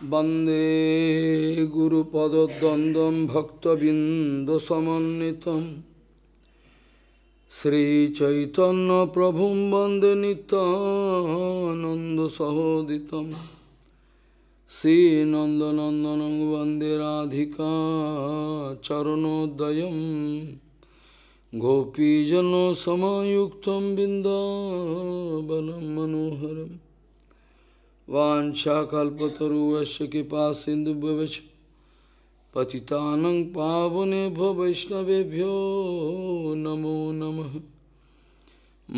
Bande Guru Pada Dandam Bhakta Bindasamanitam Sri Chaitanya Prabhum Bande Nitananda Sahoditam Sri Nandanandanang Bande Radhika Charanodayam Gopijano Samayuktam Bindavanam Manoharam वाशाकुवश कृपा सिंधु भवश पावने पावने वैष्णवभ्यो नमो नम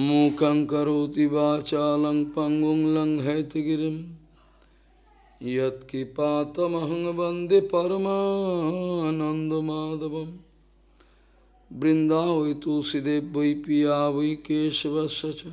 मूक पंगु वाचालं पंगुं वंदे यत्किपातमहं वन्दे परमानन्दमाधवं बृन्दा वै पिया वै केशवस्य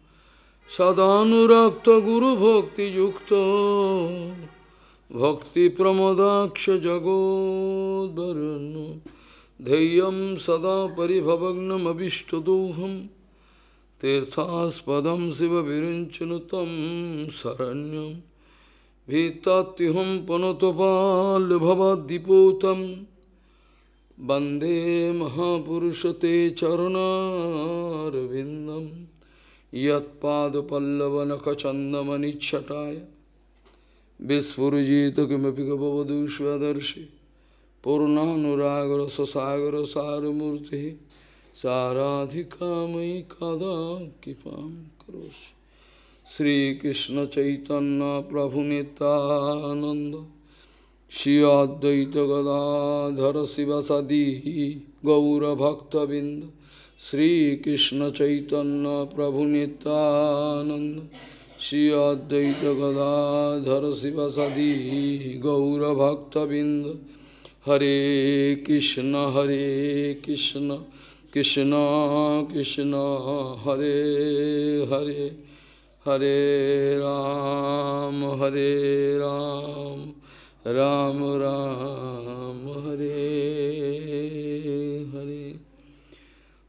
সদানুরক্ত গুরু ভক্তি যুক্ত ভক্তি প্রমোদাক্ষ জগোদ্বরণ ধৈর্যম সদা পরিভবগ্নমীষ্টদোহম तीर्थास्पदं शिव विरुञ्चनु तं शरण्यं भीतात्युहं पुनतपाल्भवद्दिपूतं वन्दे महापुरुष ते चरणारविन्दम् यत्पादपल्लवनखचन्दमनिच्छटाय विस्फुजित किमपि गवधूष्वदर्शि पूर्णानुरागरससागरसारमूर्तिः साराधिकामयि कदा कृपां करोषि श्रीकृष्णचैतन्यप्रभुनितानन्द श्री अद्वैतगदाधर शिवसदी गौरभक्तबिन्द শ্রীকৃষ্ণ চৈতন্য প্রভু নিত্যানন্দ শ্রী অদ্বৈত গদাধর শিব সদি গৌরভক্তবৃন্দ হরে কৃষ্ণ হরে কৃষ্ণ কৃষ্ণ কৃষ্ণ হরে হরে হরে রাম হরে রাম রাম রাম হরে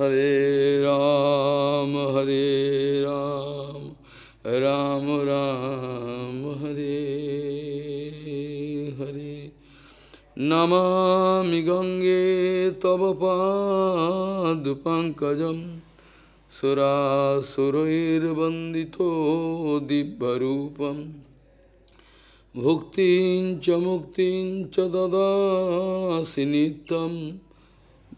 Hare Ram, Hare Ram, Ram Ram, Hare Hare. Namami Gange Tavapadupankajam Surasuroirvandito Dibbarupam Bhuktin cha muktin cha dadasi nittam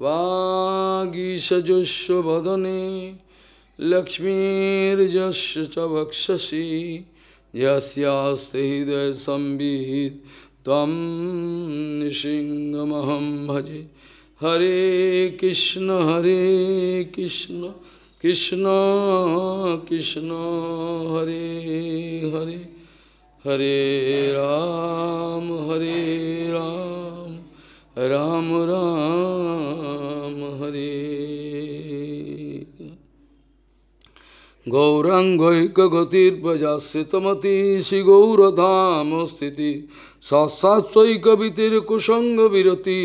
वागीशजुष्व वदने लक्ष्मीर्जस्य च यस्यास्ते हृदय संविहित तम नृसिंहमहम भजे हरे कृष्ण हरे कृष्ण कृष्ण कृष्ण हरे हरे हरे राम हरे राम রাম রাম হরে গৌরাঙ্গৈকগতির্পজাশ্রিতমতি শ্রীগৌরধাম স্থিতি সৎসাচ্চৈকবিতির কুসঙ্গ বিরতি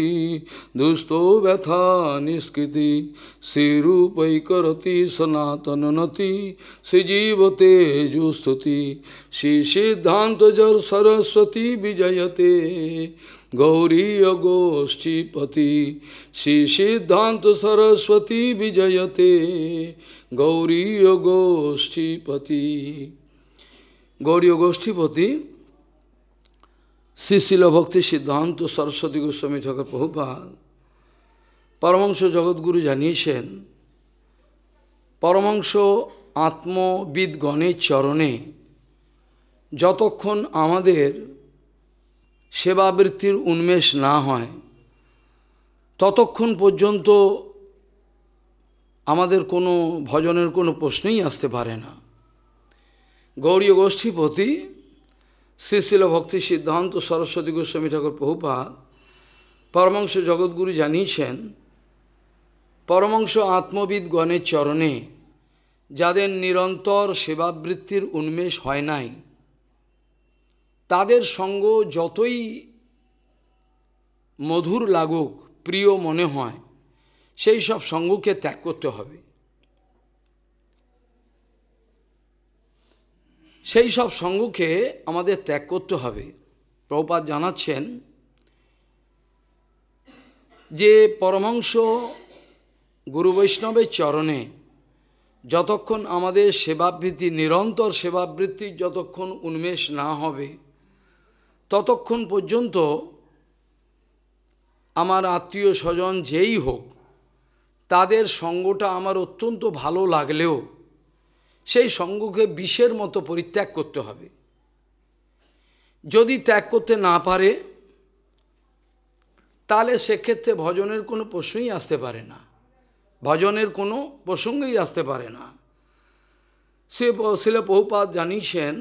দুষ্ট ব্যথা নিষ্কৃতি শ্রীরূপৈকরতি সনাতনতি শ্রীজীবতে জুস্তুতি শ্রী সিদ্ধান্ত জর সরস্বতী বিজয়তে গৌরী গোষ্ঠীপতি শ্রী সিদ্ধান্ত সরস্বতী বিজয়তে গৌরী গোষ্ঠীপতি গৌরীয় গোষ্ঠীপতি শ্রী শিলভক্তি সিদ্ধান্ত সরস্বতী গোস্বামী ঠাকুর প্রভুপাল পরমাংশ জগৎগুরু জানিয়েছেন পরমাংশ আত্মবিদগণের চরণে যতক্ষণ আমাদের সেবাবৃত্তির উন্মেষ না হয় ততক্ষণ পর্যন্ত আমাদের কোনো ভজনের কোনো প্রশ্নেই আসতে পারে না গৌরী গোষ্ঠীপতি শ্রীশিল ভক্তি সিদ্ধান্ত সরস্বতী গোস্বামী ঠাকুর প্রভুপাত পরমাংশ জগৎগুরু জানিয়েছেন পরমাংশ আত্মবিদ গণের চরণে যাদের নিরন্তর সেবাবৃত্তির উন্মেষ হয় নাই তাদের সঙ্গ যতই মধুর লাগুক প্রিয় মনে হয় সেই সব সঙ্গকে ত্যাগ করতে হবে সেই সব সঙ্গকে আমাদের ত্যাগ করতে হবে প্রপাত জানাচ্ছেন যে পরমাংশ গুরু বৈষ্ণবের চরণে যতক্ষণ আমাদের সেবাবৃত্তি নিরন্তর সেবাবৃত্তির যতক্ষণ উন্মেষ না হবে ততক্ষণ পর্যন্ত আমার আত্মীয় স্বজন যেই হোক তাদের সঙ্গটা আমার অত্যন্ত ভালো লাগলেও সেই সঙ্গকে বিষের মতো পরিত্যাগ করতে হবে যদি ত্যাগ করতে না পারে তাহলে সেক্ষেত্রে ভজনের কোনো প্রশ্নই আসতে পারে না ভজনের কোনো প্রসঙ্গেই আসতে পারে না সে শিলে বহুপাত জানিয়েছেন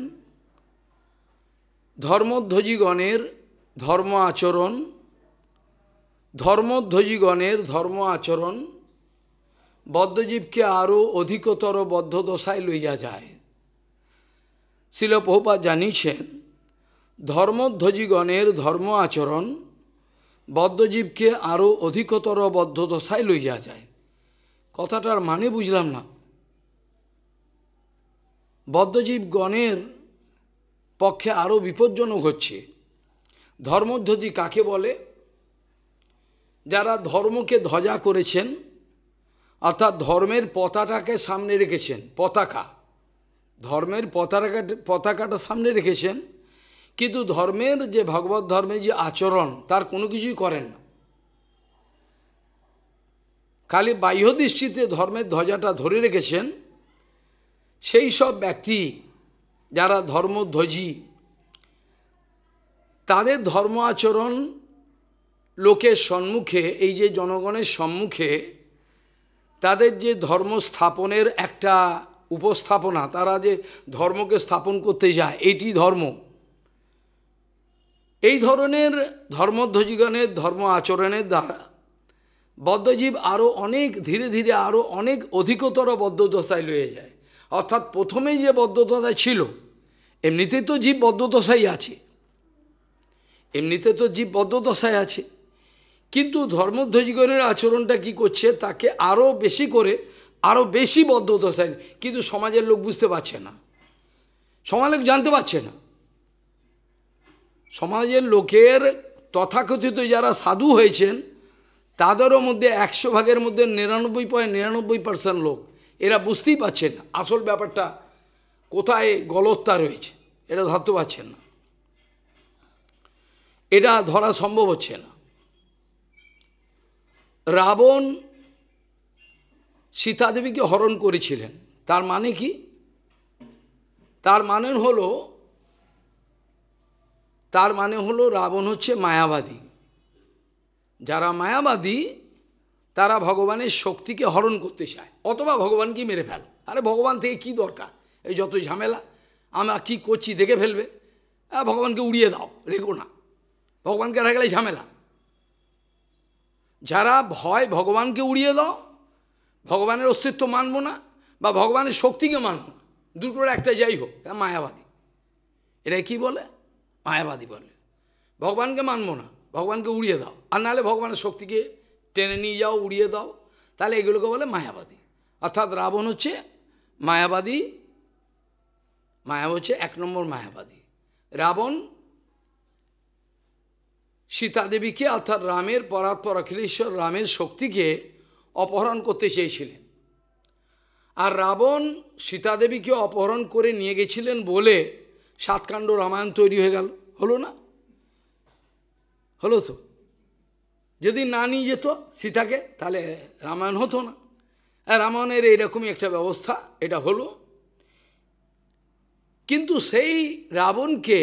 ধর্মধ্বজীগণের ধর্ম আচরণ ধর্মধ্বজীগণের ধর্ম আচরণ বদ্ধজীবকে আরও অধিকতর বদ্ধদশায় লইয়া যায় শিলপহপা জানিয়েছেন ধর্মধ্বজীগণের ধর্ম আচরণ বদ্ধজীবকে আরও অধিকতর বদ্ধদশায় লইয়া যায় কথাটার মানে বুঝলাম না বদ্ধজীবগণের পক্ষে আরও বিপজ্জনক হচ্ছে ধর্মধ্বজি কাকে বলে যারা ধর্মকে ধ্বজা করেছেন অর্থাৎ ধর্মের পতাকাকে সামনে রেখেছেন পতাকা ধর্মের পতাকা পতাকাটা সামনে রেখেছেন কিন্তু ধর্মের যে ভগবত ধর্মের যে আচরণ তার কোনো কিছুই করেন না খালি বাহ্য দৃষ্টিতে ধর্মের ধ্বজাটা ধরে রেখেছেন সেই সব ব্যক্তি যারা ধর্মধ্বজি তাদের ধর্ম আচরণ লোকের সম্মুখে এই যে জনগণের সম্মুখে তাদের যে ধর্ম স্থাপনের একটা উপস্থাপনা তারা যে ধর্মকে স্থাপন করতে যায় এটি ধর্ম এই ধরনের ধর্মধ্বজিগণের ধর্ম আচরণের দ্বারা বদ্ধজীব আরও অনেক ধীরে ধীরে আরও অনেক অধিকতর বদ্ধদশায় লয়ে যায় অর্থাৎ প্রথমেই যে বদ্ধদশায় ছিল এমনিতেই তো জীব বদ্ধদশাই আছে এমনিতে তো জীব বদ্ধদশায় আছে কিন্তু ধর্মধ্বজীগণের আচরণটা কি করছে তাকে আরও বেশি করে আরও বেশি বদ্ধদশায় কিন্তু সমাজের লোক বুঝতে পারছে না সমাজ লোক জানতে পারছে না সমাজের লোকের তথাকথিত যারা সাধু হয়েছেন তাদেরও মধ্যে একশো ভাগের মধ্যে নিরানব্বই পয়েন্ট নিরানব্বই পার্সেন্ট লোক এরা বুঝতেই পারছেন আসল ব্যাপারটা কোথায় গলত্তা রয়েছে এটা ধরতে পারছেন না এটা ধরা সম্ভব হচ্ছে না রাবণ সীতাদেবীকে হরণ করেছিলেন তার মানে কি তার মানে হলো তার মানে হলো রাবণ হচ্ছে মায়াবাদী যারা মায়াবাদী তারা ভগবানের শক্তিকে হরণ করতে চায় অথবা ভগবানকে মেরে ফেল আরে ভগবান থেকে কি দরকার এই যত ঝামেলা আমরা কি করছি দেখে ফেলবে ভগবানকে উড়িয়ে দাও রেখো না ভগবানকে রাখলে ঝামেলা যারা ভয় ভগবানকে উড়িয়ে দাও ভগবানের অস্তিত্ব মানব না বা ভগবানের শক্তিকে মানব না দুটোর একটা যাই হোক মায়াবাদী এটা কি বলে মায়াবাদী বলে ভগবানকে মানব না ভগবানকে উড়িয়ে দাও আর নাহলে ভগবানের শক্তিকে টেনে নিয়ে যাও উড়িয়ে দাও তাহলে এগুলোকে বলে মায়াবাদী অর্থাৎ রাবণ হচ্ছে মায়াবাদী মায়া হচ্ছে এক নম্বর মায়াবাদী রাবণ সীতাদেবীকে অর্থাৎ রামের পরাৎপর অখিলেশ্বর রামের শক্তিকে অপহরণ করতে চেয়েছিলেন আর রাবণ সীতাদেবীকে অপহরণ করে নিয়ে গেছিলেন বলে সাতকাণ্ড রামায়ণ তৈরি হয়ে গেল হলো না হলো তো যদি না নিয়ে যেত সীতাকে তাহলে রামায়ণ হতো না রামায়ণের এইরকমই একটা ব্যবস্থা এটা হলো কিন্তু সেই রাবণকে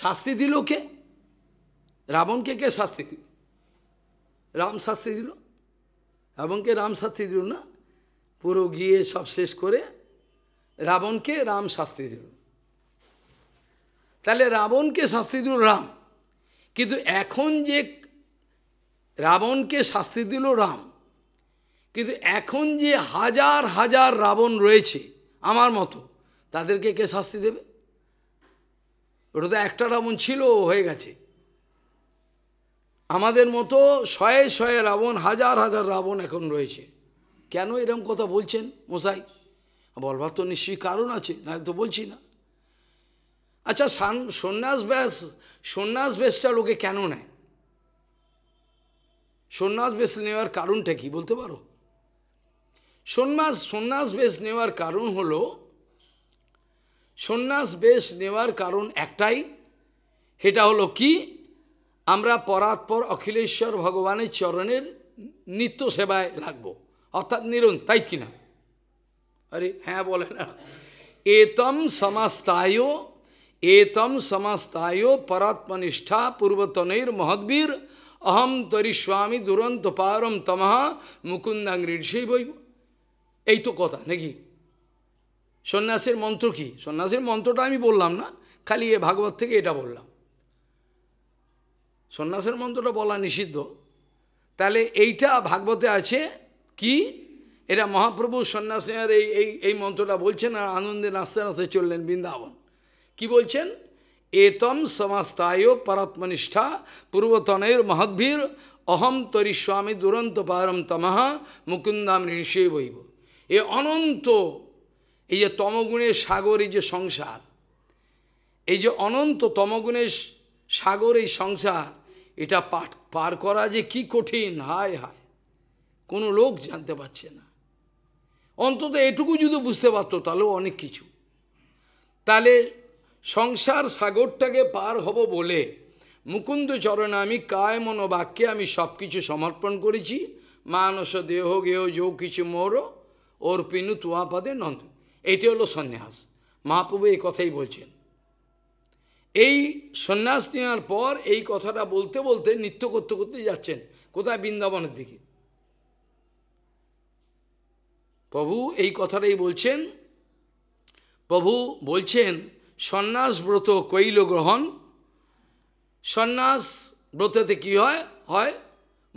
শাস্তি দিল কে রাবণকে কে শাস্তি দিল রাম শাস্তি দিল রাবণকে রাম শাস্তি দিল না পুরো গিয়ে সব শেষ করে রাবণকে রাম শাস্তি দিল তাহলে রাবণকে শাস্তি দিল রাম কিন্তু এখন যে রাবণকে শাস্তি দিল রাম কিন্তু এখন যে হাজার হাজার রাবণ রয়েছে আমার মতো তাদেরকে কে শাস্তি দেবে ওটা তো একটা রাবণ ছিল হয়ে গেছে আমাদের মতো শয়ে শয়ে রাবণ হাজার হাজার রাবণ এখন রয়েছে কেন এরম কথা বলছেন মশাই বলবার তো নিশ্চয়ই কারণ আছে নাহলে তো বলছি না আচ্ছা সান সন্ন্যাস ব্যাস সন্ন্যাস বেশটা লোকে কেন নেয় সন্ন্যাস বেশ নেওয়ার কারণটা কি বলতে পারো সন্ন্যাস সন্ন্যাস বেশ নেওয়ার কারণ হলো সন্ন্যাস বেশ নেওয়ার কারণ একটাই সেটা হলো কি আমরা পরাৎপর অখিলেশ্বর ভগবানের চরণের নিত্য সেবায় লাগব অর্থাৎ নিরন তাই কিনা আরে হ্যাঁ বলে না এতম সমাস্তায় এতম সমাস্তায় পরাত্মনিষ্ঠা পূর্বতনৈর মহদ্বীর অহম তরি স্বামী দুরন্ত পারম তমহা মুকুন্দাং ঋষি বইব এই তো কথা নাকি সন্ন্যাসের মন্ত্র কি সন্ন্যাসের মন্ত্রটা আমি বললাম না খালি এ ভাগবত থেকে এটা বললাম সন্ন্যাসের মন্ত্রটা বলা নিষিদ্ধ তাহলে এইটা ভাগবতে আছে কি এটা মহাপ্রভু নেওয়ার এই এই এই মন্ত্রটা বলছেন আর আনন্দে নাচতে নাচতে চললেন বৃন্দাবন কি বলছেন এতম সমাস্তায় পরাত্মনিষ্ঠা পূর্বতনের মহদ্ভীর অহম স্বামী দুরন্ত পারম তমাহা মুকুন্দাম ঋষে বইব এ অনন্ত এই যে তমগুণের সাগর এই যে সংসার এই যে অনন্ত তমগুণের সাগর এই সংসার এটা পাঠ পার করা যে কি কঠিন হায় হায় কোনো লোক জানতে পারছে না অন্তত এটুকু যদি বুঝতে পারতো তাহলেও অনেক কিছু তাহলে সংসার সাগরটাকে পার হব বলে মুকুন্দ চরণে আমি কায় মন বাক্যে আমি সব কিছু সমর্পণ করেছি মানস দেহ গেহ যৌ কিছু মোর ওর পিনু তুয়া পাদে নন্দ এটি হলো সন্ন্যাস মহাপ্রভু এই কথাই বলছেন এই সন্ন্যাস নেওয়ার পর এই কথাটা বলতে বলতে নিত্য করতে করতে যাচ্ছেন কোথায় বৃন্দাবনের দিকে প্রভু এই কথাটাই বলছেন প্রভু বলছেন সন্ন্যাস ব্রত কৈল গ্রহণ সন্ন্যাস ব্রততে কি হয় হয়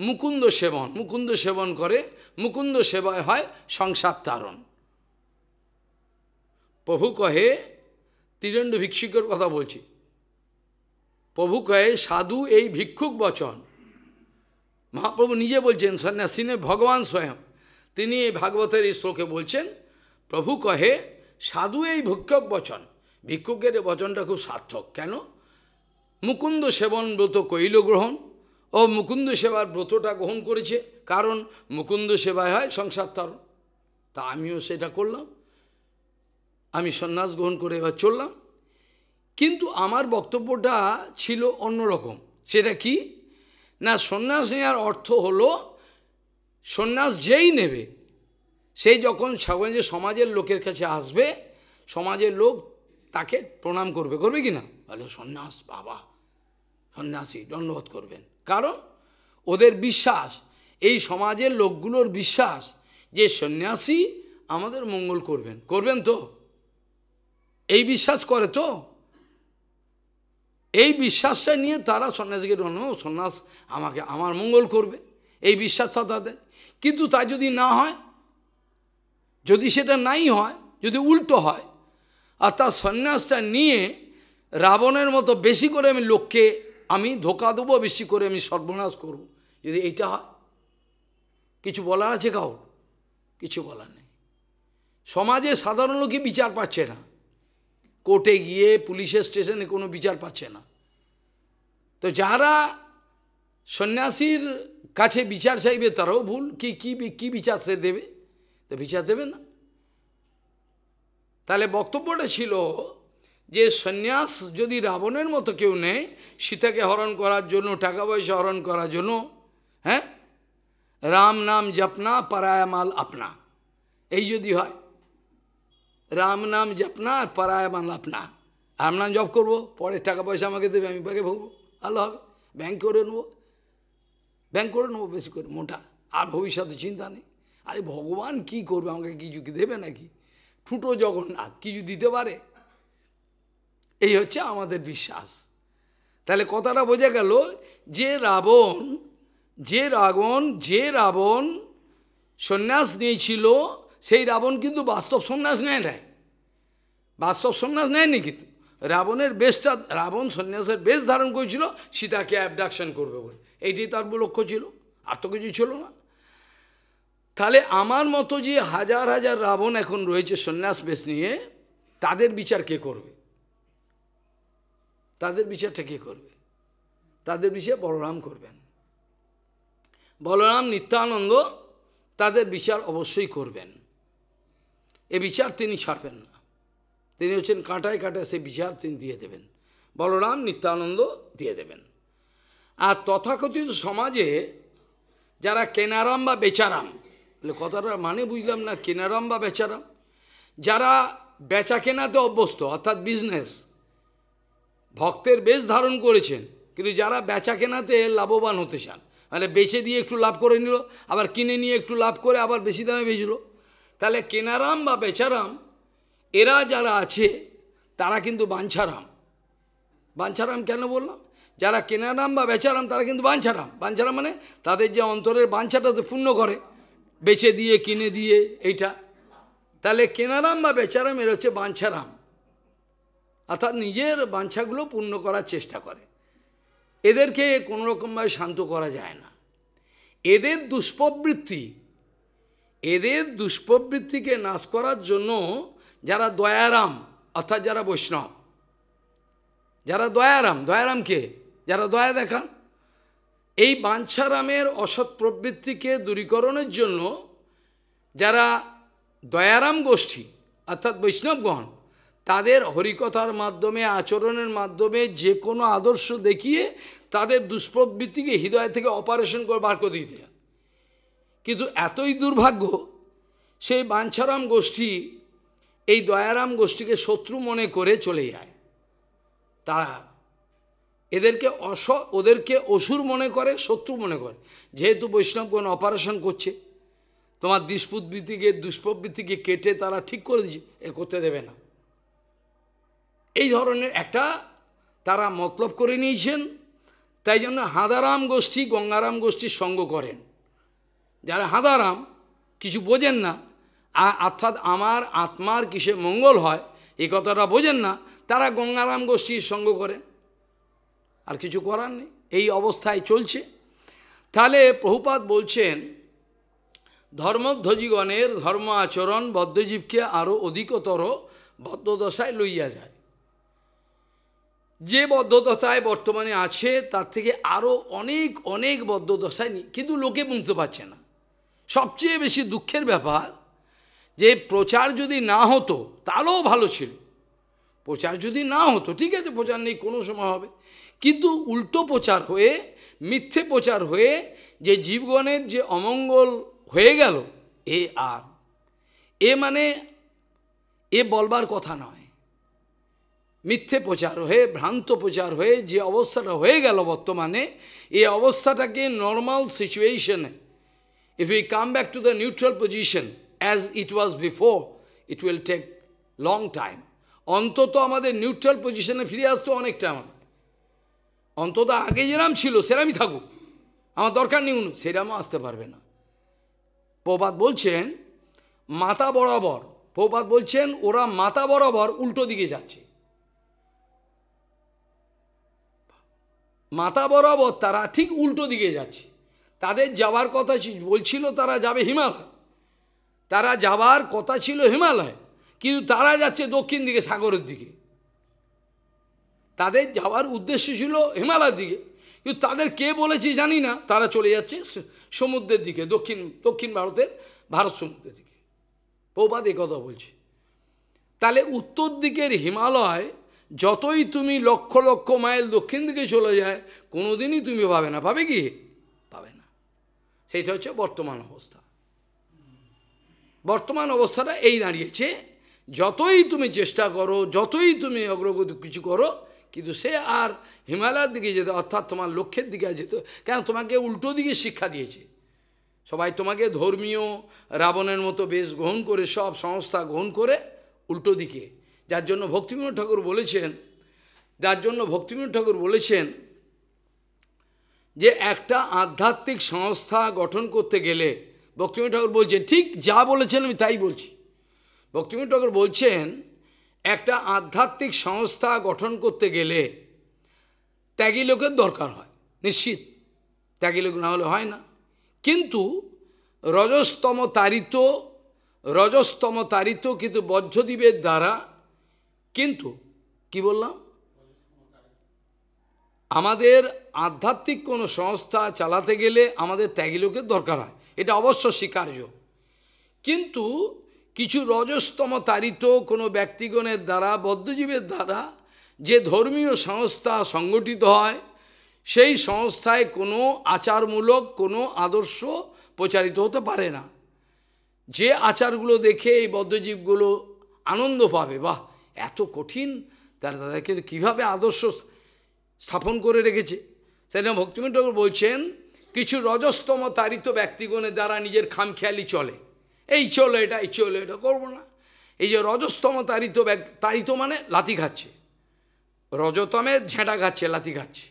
মুকুন্দ সেবন মুকুন্দ সেবন করে মুকুন্দ সেবায় হয় সংসার তারণ প্রভু কহে তীরেন্দ্র ভিক্ষুকের কথা বলছি প্রভু কহে সাধু এই ভিক্ষুক বচন মহাপ্রভু নিজে বলছেন সন্ন্যাসীনে ভগবান স্বয়ং তিনি এই ভাগবতের এই শ্লোকে বলছেন প্রভু কহে সাধু এই ভিক্ষক বচন ভিক্ষুকের বচনটা খুব সার্থক কেন মুকুন্দ সেবন ব্রত কৈল গ্রহণ ও মুকুন্দ সেবার ব্রতটা গ্রহণ করেছে কারণ মুকুন্দ সেবায় হয় সংসার তরণ তা আমিও সেটা করলাম আমি সন্ন্যাস গ্রহণ করে এবার চললাম কিন্তু আমার বক্তব্যটা ছিল অন্যরকম সেটা কি না সন্ন্যাস নেওয়ার অর্থ হলো সন্ন্যাস যেই নেবে সেই যখন যে সমাজের লোকের কাছে আসবে সমাজের লোক তাকে প্রণাম করবে করবে কি না বলে সন্ন্যাস বাবা সন্ন্যাসী দণ্ডবোধ করবেন কারণ ওদের বিশ্বাস এই সমাজের লোকগুলোর বিশ্বাস যে সন্ন্যাসী আমাদের মঙ্গল করবেন করবেন তো এই বিশ্বাস করে তো এই বিশ্বাসটা নিয়ে তারা সন্ন্যাসীকে অন্য সন্ন্যাস আমাকে আমার মঙ্গল করবে এই বিশ্বাসটা তাদের কিন্তু তা যদি না হয় যদি সেটা নাই হয় যদি উল্টো হয় আর তার সন্ন্যাসটা নিয়ে রাবণের মতো বেশি করে আমি লোককে আমি ধোকা দেবো বেশি করে আমি সর্বনাশ করব যদি এইটা হয় কিছু বলার আছে কাউ কিছু বলার নেই সমাজে সাধারণ লোকই বিচার পাচ্ছে না কোর্টে গিয়ে পুলিশের স্টেশনে কোনো বিচার পাচ্ছে না তো যারা সন্ন্যাসীর কাছে বিচার চাইবে তারাও ভুল কি কি কি বিচার সে দেবে তো বিচার দেবে না তাহলে বক্তব্যটা ছিল যে সন্ন্যাস যদি রাবণের মতো কেউ নেয় সীতাকে হরণ করার জন্য টাকা পয়সা হরণ করার জন্য হ্যাঁ রাম নাম জপনা পারায়ামাল আপনা এই যদি হয় রাম নাম জপনা আর পাড়ায় বাংলাপনা রাম নাম জপ করবো পরে টাকা পয়সা আমাকে দেবে আমি ব্যাগে ভোগবো ভালো হবে ব্যাংক করে নেবো ব্যাংক করে নেবো বেশি করে মোটা আর ভবিষ্যতে চিন্তা নেই আরে ভগবান কি করবে আমাকে কিছু কি দেবে নাকি ঠুটো জগন্নাথ কিছু দিতে পারে এই হচ্ছে আমাদের বিশ্বাস তাহলে কথাটা বোঝা গেল যে রাবণ যে রাবণ যে রাবণ সন্ন্যাস নিয়েছিল সেই রাবণ কিন্তু বাস্তব সন্ন্যাস নেয় নেয় বাস্তব সন্ন্যাস নেয়নি কিন্তু রাবণের বেশটা রাবণ সন্ন্যাসের বেশ ধারণ করেছিল সীতাকে অ্যাবডাকশন করবে বলে এইটি তার লক্ষ্য ছিল আর তো কিছু ছিল না তাহলে আমার মতো যে হাজার হাজার রাবণ এখন রয়েছে সন্ন্যাস বেশ নিয়ে তাদের বিচার কে করবে তাদের বিচারটা কে করবে তাদের বিচার বলরাম করবেন বলরাম নিত্যানন্দ তাদের বিচার অবশ্যই করবেন এ বিচার তিনি ছাড়বেন না তিনি হচ্ছেন কাঁটায় কাঁটায় সে বিচার তিনি দিয়ে দেবেন বলরাম নিত্যানন্দ দিয়ে দেবেন আর তথাকথিত সমাজে যারা কেনারাম বা বেচারাম কথাটা মানে বুঝলাম না কেনারাম বা বেচারাম যারা বেচা কেনাতে অভ্যস্ত অর্থাৎ বিজনেস ভক্তের বেশ ধারণ করেছেন কিন্তু যারা বেচা কেনাতে লাভবান হতে চান মানে বেচে দিয়ে একটু লাভ করে নিল আবার কিনে নিয়ে একটু লাভ করে আবার বেশি দামে বেচলো তাহলে কেনারাম বা বেচারাম এরা যারা আছে তারা কিন্তু বাঞ্ছারাম বাঞ্ছারাম কেন বললাম যারা কেনারাম বা বেচারাম তারা কিন্তু বাঞ্ছারাম বাঞ্ছারাম মানে তাদের যে অন্তরের বাঞ্ছাটা যে পূর্ণ করে বেচে দিয়ে কিনে দিয়ে এইটা তাহলে কেনারাম বা বেচারাম এর হচ্ছে বাঞ্ছারাম অর্থাৎ নিজের বাঞ্ছাগুলো পূর্ণ করার চেষ্টা করে এদেরকে কোনোরকমভাবে শান্ত করা যায় না এদের দুষ্প্রবৃত্তি এদের দুষ্প্রবৃত্তিকে নাশ করার জন্য যারা দয়ারাম অর্থাৎ যারা বৈষ্ণব যারা দয়ারাম দয়ারামকে যারা দয়া দেখান এই বাঞ্ছারামের অসৎ প্রবৃত্তিকে দূরীকরণের জন্য যারা দয়ারাম গোষ্ঠী অর্থাৎ বৈষ্ণবগণ তাদের হরিকথার মাধ্যমে আচরণের মাধ্যমে যে কোনো আদর্শ দেখিয়ে তাদের দুষ্প্রবৃত্তিকে হৃদয় থেকে অপারেশন করে বার করে দিতে কিন্তু এতই দুর্ভাগ্য সেই বাঞ্ছারাম গোষ্ঠী এই দয়ারাম গোষ্ঠীকে শত্রু মনে করে চলে যায় তারা এদেরকে অস ওদেরকে অসুর মনে করে শত্রু মনে করে যেহেতু বৈষ্ণবগণ অপারেশন করছে তোমার দুষ্পুদ্বৃত্তিকে দুষ্প্রবৃত্তিকে কেটে তারা ঠিক করে দিচ্ছে এ করতে দেবে না এই ধরনের একটা তারা মতলব করে নিয়েছেন তাই জন্য হাঁদারাম গোষ্ঠী গঙ্গারাম গোষ্ঠীর সঙ্গ করেন যারা হাঁদারাম কিছু বোঝেন না অর্থাৎ আমার আত্মার কিসে মঙ্গল হয় এ কথাটা বোঝেন না তারা গঙ্গারাম গোষ্ঠীর সঙ্গ করে আর কিছু করার নেই এই অবস্থায় চলছে তাহলে প্রভুপাত বলছেন ধর্মধ্বজীগণের ধর্ম আচরণ বদ্ধজীবকে আরও অধিকতর বদ্ধদশায় লইয়া যায় যে বদ্ধদশায় বর্তমানে আছে তার থেকে আরও অনেক অনেক বদ্ধদশায় কিন্তু লোকে বুঝতে পারছে না সবচেয়ে বেশি দুঃখের ব্যাপার যে প্রচার যদি না হতো তাহলেও ভালো ছিল প্রচার যদি না হতো ঠিক আছে প্রচার নেই কোনো সময় হবে কিন্তু উল্টো প্রচার হয়ে মিথ্যে প্রচার হয়ে যে জীবগণের যে অমঙ্গল হয়ে গেল এ আর এ মানে এ বলবার কথা নয় মিথ্যে প্রচার হয়ে ভ্রান্ত প্রচার হয়ে যে অবস্থাটা হয়ে গেল বর্তমানে এই অবস্থাটাকে নর্মাল সিচুয়েশনে If we come back to the neutral position as it was before, it will take long time. অন্তত আমাদের নিউট্রাল পজিশনে ফিরে আসতে অনেক টাইম অন্তত আগে যেরাম ছিল সেরামই থাকুক আমার দরকার নেই উনি সেরামও আসতে পারবে না প্রবাদ বলছেন মাতা বরাবর প্রবাদ বলছেন ওরা মাথা বরাবর উল্টো দিকে যাচ্ছে মাথা বরাবর তারা ঠিক উল্টো দিকে যাচ্ছে তাদের যাওয়ার কথা বলছিল তারা যাবে হিমালয় তারা যাওয়ার কথা ছিল হিমালয় কিন্তু তারা যাচ্ছে দক্ষিণ দিকে সাগরের দিকে তাদের যাওয়ার উদ্দেশ্য ছিল হিমালয়ের দিকে কিন্তু তাদের কে বলেছে জানি না তারা চলে যাচ্ছে সমুদ্রের দিকে দক্ষিণ দক্ষিণ ভারতের ভারত সমুদ্রের দিকে প্রবাদ এ কথা বলছে তাহলে উত্তর দিকের হিমালয় যতই তুমি লক্ষ লক্ষ মাইল দক্ষিণ দিকে চলে যায় কোনোদিনই তুমি পাবে না পাবে কি সেটা হচ্ছে বর্তমান অবস্থা বর্তমান অবস্থাটা এই দাঁড়িয়েছে যতই তুমি চেষ্টা করো যতই তুমি অগ্রগতি কিছু করো কিন্তু সে আর হিমালয়ের দিকে যেত অর্থাৎ তোমার লক্ষ্যের দিকে যেত কেন তোমাকে উল্টো দিকে শিক্ষা দিয়েছে সবাই তোমাকে ধর্মীয় রাবণের মতো বেশ গ্রহণ করে সব সংস্থা গ্রহণ করে উল্টো দিকে যার জন্য ভক্তিমোহন ঠাকুর বলেছেন যার জন্য ভক্তিমোহন ঠাকুর বলেছেন যে একটা আধ্যাত্মিক সংস্থা গঠন করতে গেলে ভক্তিম ঠাকুর বলছেন ঠিক যা বলেছেন আমি তাই বলছি ভক্তিম ঠাকুর বলছেন একটা আধ্যাত্মিক সংস্থা গঠন করতে গেলে ত্যাগী লোকের দরকার হয় নিশ্চিত ত্যাগী লোক না হলে হয় না কিন্তু রজস্তম তারিত রজস্তম তারিত কিন্তু বজ্রদ্বীপের দ্বারা কিন্তু কি বললাম আমাদের আধ্যাত্মিক কোনো সংস্থা চালাতে গেলে আমাদের ত্যাগী লোকের দরকার হয় এটা অবশ্য স্বীকার্য কিন্তু কিছু রজস্তম তারিত কোনো ব্যক্তিগণের দ্বারা বদ্ধজীবের দ্বারা যে ধর্মীয় সংস্থা সংগঠিত হয় সেই সংস্থায় কোনো আচারমূলক কোনো আদর্শ প্রচারিত হতে পারে না যে আচারগুলো দেখে এই বদ্ধজীবগুলো আনন্দ পাবে বাহ এত কঠিন তারা তাদেরকে কীভাবে আদর্শ স্থাপন করে রেখেছে সেটা ভক্তিমন ঠাকুর বলছেন কিছু রজস্তম তারিত ব্যক্তিগণের দ্বারা নিজের খামখেয়ালি চলে এই চলো এটা এই চলো এটা করবো না এই যে রজস্তম তারিত তারিত মানে লাতি খাচ্ছে রজতমে ঝেঁটা খাচ্ছে লাতি খাচ্ছে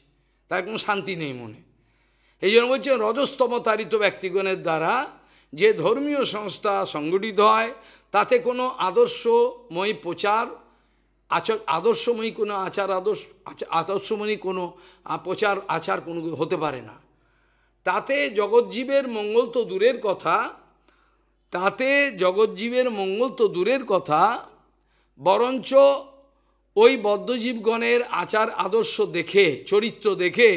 তার কোনো শান্তি নেই মনে এই জন্য বলছেন রজস্তম তারিত ব্যক্তিগণের দ্বারা যে ধর্মীয় সংস্থা সংগঠিত হয় তাতে কোনো আদর্শময় প্রচার আচর আদর্শময়ী কোনো আচার আদর্শ আদর্শময়ী কোনো প্রচার আচার কোনো হতে পারে না তাতে জগজ্জীবের মঙ্গল তো দূরের কথা তাতে জগজ্জীবের মঙ্গল তো দূরের কথা বরঞ্চ ওই বদ্ধজীবগণের আচার আদর্শ দেখে চরিত্র দেখে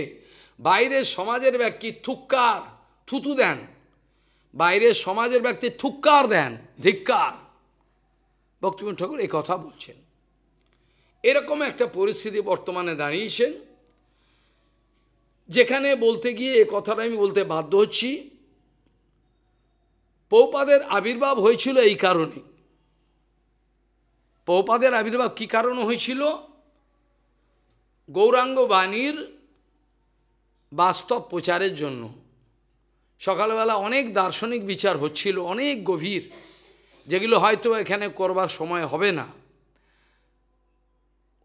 বাইরের সমাজের ব্যক্তি থুক্কার থুতু দেন বাইরের সমাজের ব্যক্তি থুক্কার দেন ধিক্কার ভক্তিমন ঠাকুর এই কথা বলছেন এরকম একটা পরিস্থিতি বর্তমানে দাঁড়িয়েছেন যেখানে বলতে গিয়ে এ কথাটা আমি বলতে বাধ্য হচ্ছি পৌপাদের আবির্ভাব হয়েছিল এই কারণে পৌপাদের আবির্ভাব কি কারণে হয়েছিল গৌরাঙ্গ বাণীর বাস্তব প্রচারের জন্য সকালবেলা অনেক দার্শনিক বিচার হচ্ছিল অনেক গভীর যেগুলো হয়তো এখানে করবার সময় হবে না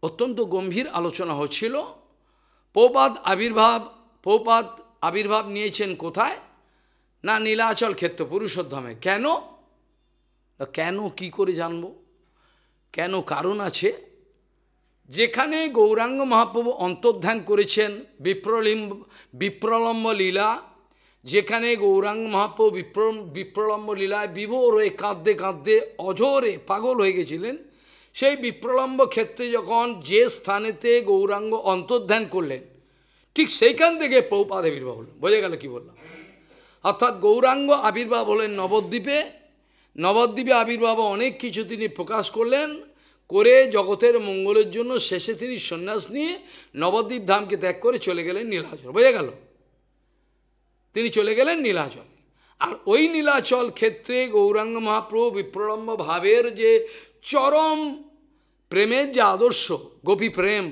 অত্যন্ত গম্ভীর আলোচনা হচ্ছিল পৌপাত আবির্ভাব পৌপাত আবির্ভাব নিয়েছেন কোথায় না নীলাচল ক্ষেত্র পুরুষোদ্ধামে কেন কেন কি করে জানব কেন কারণ আছে যেখানে গৌরাঙ্গ মহাপ্রভু অন্তর্ধান করেছেন বিপ্রলিম্ব বিপ্রলম্ব লীলা যেখানে গৌরাঙ্গ মহাপ্রভু বিপ্র বিপ্রলম্ব লীলায় বিভোর হয়ে কাঁদতে কাঁদতে অঝোরে পাগল হয়ে গেছিলেন সেই বিপ্রলম্ব ক্ষেত্রে যখন যে স্থানেতে গৌরাঙ্গ অন্তর্ধান করলেন ঠিক সেইখান থেকে পৌপাদ আবির্ভাব হলেন বোঝা গেল কী বললাম অর্থাৎ গৌরাঙ্গ আবির্ভাব হলেন নবদ্বীপে নবদ্বীপে আবির্ভাব অনেক কিছু তিনি প্রকাশ করলেন করে জগতের মঙ্গলের জন্য শেষে তিনি সন্ন্যাস নিয়ে নবদ্বীপ ধামকে ত্যাগ করে চলে গেলেন নীলাচল বোঝা গেল তিনি চলে গেলেন নীলাচল আর ওই নীলাচল ক্ষেত্রে গৌরাঙ্গ মহাপ্রভু বিপ্রলম্ব ভাবের যে চরম প্রেমের যে আদর্শ গোপী প্রেম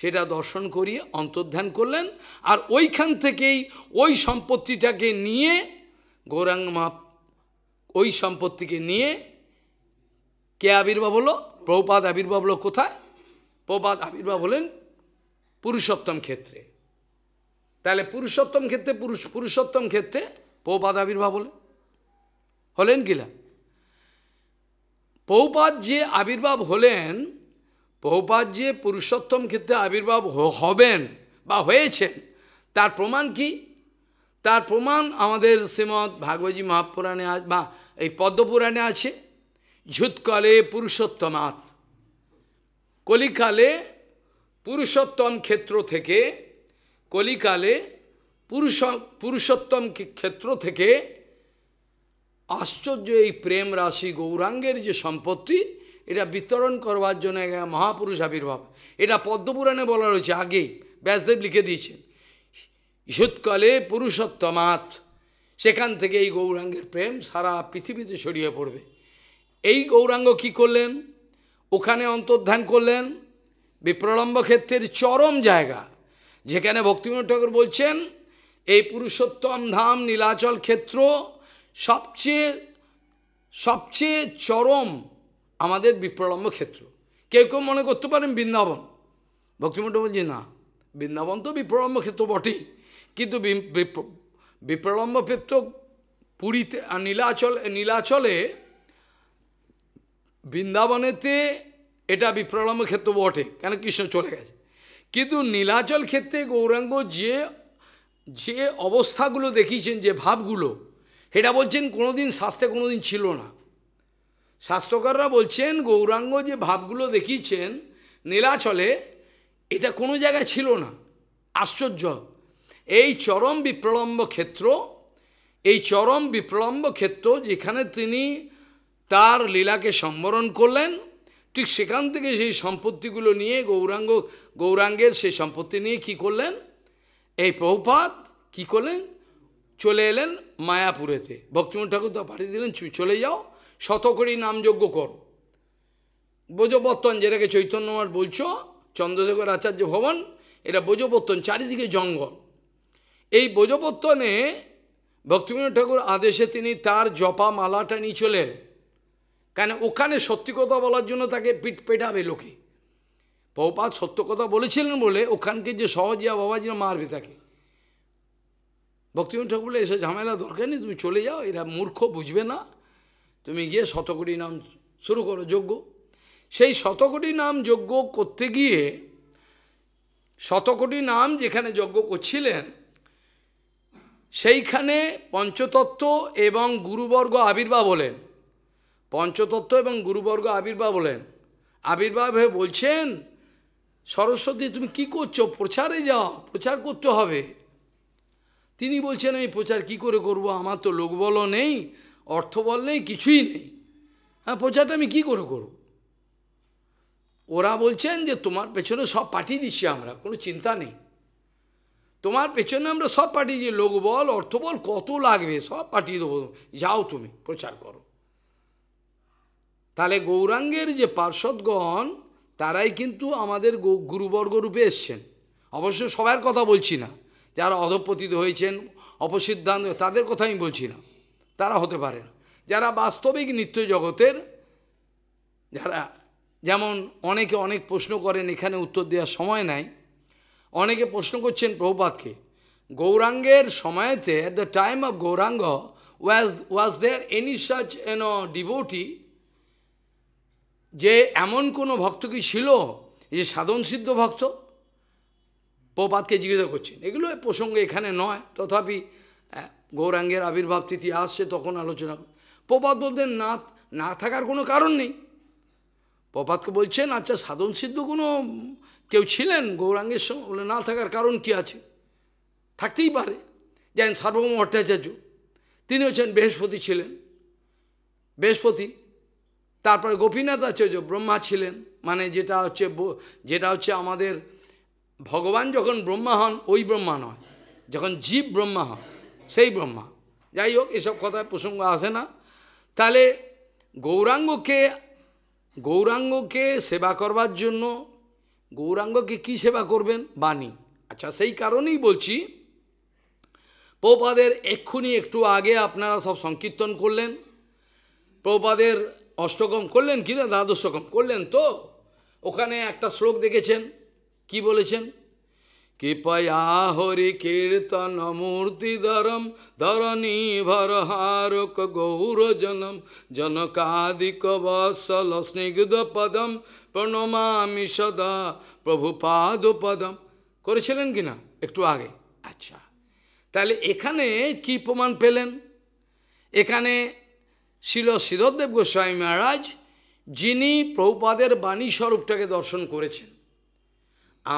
সেটা দর্শন করিয়ে অন্তর্ধান করলেন আর ওইখান থেকেই ওই সম্পত্তিটাকে নিয়ে গৌরাং মা ওই সম্পত্তিকে নিয়ে কে আবির্ভাব হলো প্রপাত আবির্ভাব হলো কোথায় প্রপাত আবির্ভাব হলেন পুরুষোত্তম ক্ষেত্রে তাহলে পুরুষোত্তম ক্ষেত্রে পুরুষ পুরুষোত্তম ক্ষেত্রে পৌপাত আবির্ভাব হলেন হলেন কিলা পৌপাত যে আবির্ভাব হলেন বহুপাত যে পুরুষোত্তম ক্ষেত্রে আবির্ভাব হবেন বা হয়েছেন তার প্রমাণ কি তার প্রমাণ আমাদের শ্রীমৎ ভাগবতী মহাপুরাণে বা এই পদ্মপুরাণে আছে ঝুৎকালে পুরুষোত্তমাত কলিকালে পুরুষোত্তম ক্ষেত্র থেকে কলিকালে পুরুষ পুরুষোত্তম ক্ষেত্র থেকে আশ্চর্য এই প্রেম রাশি গৌরাঙ্গের যে সম্পত্তি এটা বিতরণ করবার জন্য মহাপুরুষ আবির্ভাব এটা পদ্মপুরাণে বলা রয়েছে আগেই ব্যাসদেব লিখে দিয়েছেন ইসুৎকালে মাত সেখান থেকে এই গৌরাঙ্গের প্রেম সারা পৃথিবীতে ছড়িয়ে পড়বে এই গৌরাঙ্গ কি করলেন ওখানে অন্তর্ধান করলেন বিপ্রলম্ব ক্ষেত্রের চরম জায়গা যেখানে ভক্তিমোহন ঠাকুর বলছেন এই পুরুষোত্তম ধাম নীলাচল ক্ষেত্র সবচেয়ে সবচেয়ে চরম আমাদের বিপ্রলম্ব ক্ষেত্র কেউ কেউ মনে করতে পারেন বৃন্দাবন ভক্তিমঠ বলছি না বৃন্দাবন তো বিপ্রলম্ব ক্ষেত্র বটেই কিন্তু বিপ্রলম্ব ক্ষেত্র পুরীতে নীলাচল নীলাচলে বৃন্দাবনেতে এটা বিপ্রলম্ব ক্ষেত্র বটে কেন কৃষ্ণ চলে গেছে কিন্তু নীলাচল ক্ষেত্রে গৌরাঙ্গ যে যে অবস্থাগুলো দেখিয়েছেন যে ভাবগুলো সেটা বলছেন কোনোদিন শাস্তে কোনোদিন ছিল না শাস্ত্রকাররা বলছেন গৌরাঙ্গ যে ভাবগুলো দেখিয়েছেন নীলাচলে এটা কোনো জায়গায় ছিল না আশ্চর্য এই চরম বিপ্লম্ব ক্ষেত্র এই চরম বিপ্লম্ব ক্ষেত্র যেখানে তিনি তার লীলাকে সম্বরণ করলেন ঠিক সেখান থেকে সেই সম্পত্তিগুলো নিয়ে গৌরাঙ্গ গৌরাঙ্গের সেই সম্পত্তি নিয়ে কি করলেন এই প্রভুপাত কি করলেন চলে এলেন মায়াপুরেতে ভক্তিমোহন ঠাকুর তো পাঠিয়ে দিলেন চলে যাও শতকরি নামযজ্ঞ কর বোঝবর্তন যেটাকে চৈতন্যমার বলছ চন্দ্রশেখর আচার্য ভবন এটা বোঝবর্তন চারিদিকে জঙ্গল এই বোঝবর্তনে ভক্তিবিনোদ ঠাকুর আদেশে তিনি তার জপা মালাটা নিয়ে চলেন কেন ওখানে সত্যি কথা বলার জন্য তাকে পিট পেটাবে লোকে বহুপাত সত্য কথা বলেছিলেন বলে ওখানকে যে সহজিয়া বাবা যেন মারবে তাকে ভক্তিবিনোদ ঠাকুর বলে এসে ঝামেলা দরকার নেই তুমি চলে যাও এরা মূর্খ বুঝবে না তুমি গিয়ে শতকোটি নাম শুরু করো যজ্ঞ সেই শতকোটি নাম যজ্ঞ করতে গিয়ে শতকোটি নাম যেখানে যজ্ঞ করছিলেন সেইখানে পঞ্চতত্ত্ব এবং গুরুবর্গ আবির্ভাব বলেন পঞ্চতত্ত্ব এবং গুরুবর্গ আবির্ভাব বলেন আবির্ভাব হয়ে বলছেন সরস্বতী তুমি কি করছো প্রচারে যাও প্রচার করতে হবে তিনি বলছেন আমি প্রচার কি করে করব আমার তো লোকবলও নেই অর্থ নেই কিছুই নেই হ্যাঁ প্রচারটা আমি কী করে করব ওরা বলছেন যে তোমার পেছনে সব পাঠিয়ে দিচ্ছি আমরা কোনো চিন্তা নেই তোমার পেছনে আমরা সব পাঠিয়ে দিই লোকবল অর্থবল কত লাগবে সব পাঠিয়ে দেবো যাও তুমি প্রচার করো তাহলে গৌরাঙ্গের যে পার্ষদগণ তারাই কিন্তু আমাদের গুরুবর্গ রূপে এসছেন অবশ্য সবার কথা বলছি না যারা অধপতিত হয়েছেন অপসিদ্ধান্ত তাদের কথা আমি বলছি না তারা হতে পারে না যারা বাস্তবিক নিত্য জগতের যারা যেমন অনেকে অনেক প্রশ্ন করেন এখানে উত্তর দেওয়ার সময় নাই অনেকে প্রশ্ন করছেন প্রভুপাতকে গৌরাঙ্গের সময়তে at the time of Gauranga was was there any such an devotee যে এমন কোনো ভক্ত কি ছিল যে সাধন সিদ্ধ ভক্ত প্রপাতকে জিজ্ঞাসা করছেন এগুলো প্রসঙ্গে এখানে নয় তথাপি গৌরাঙ্গের আবির্ভাব তিথি আসছে তখন আলোচনা প্রপাত বলতেন না না থাকার কোনো কারণ নেই প্রপাতকে বলছেন আচ্ছা সাধন সিদ্ধ কোনো কেউ ছিলেন গৌরাঙ্গের সঙ্গে না থাকার কারণ কি আছে থাকতেই পারে যেন সার্বভৌম ভট্টাচার্য তিনি হচ্ছেন বৃহস্পতি ছিলেন বৃহস্পতি তারপরে গোপীনাথ আচার্য ব্রহ্মা ছিলেন মানে যেটা হচ্ছে যেটা হচ্ছে আমাদের ভগবান যখন ব্রহ্মা হন ওই ব্রহ্মা নয় যখন জীব ব্রহ্মা হন সেই ব্রহ্মা যাই হোক এসব কথায় প্রসঙ্গ আসে না তাহলে গৌরাঙ্গকে গৌরাঙ্গকে সেবা করবার জন্য গৌরাঙ্গকে কি সেবা করবেন বাণী আচ্ছা সেই কারণেই বলছি প্রপাদের এক্ষুনি একটু আগে আপনারা সব সংকীর্তন করলেন প্রপাদের অষ্টকম করলেন কি না দ্বাদশকম করলেন তো ওখানে একটা শ্লোক দেখেছেন কি বলেছেন কৃপয়া হরি কীর্তন कृपया বসল স্নিগ্ধ পদম প্রণমামি সদা প্রভুপাদ পদম করেছিলেন কি না একটু আগে আচ্ছা তাহলে এখানে কি প্রমাণ পেলেন এখানে শিল সিদ্ধদেব গোস্বামী মহারাজ যিনি প্রভুপাদের বাণী স্বরূপটাকে দর্শন করেছেন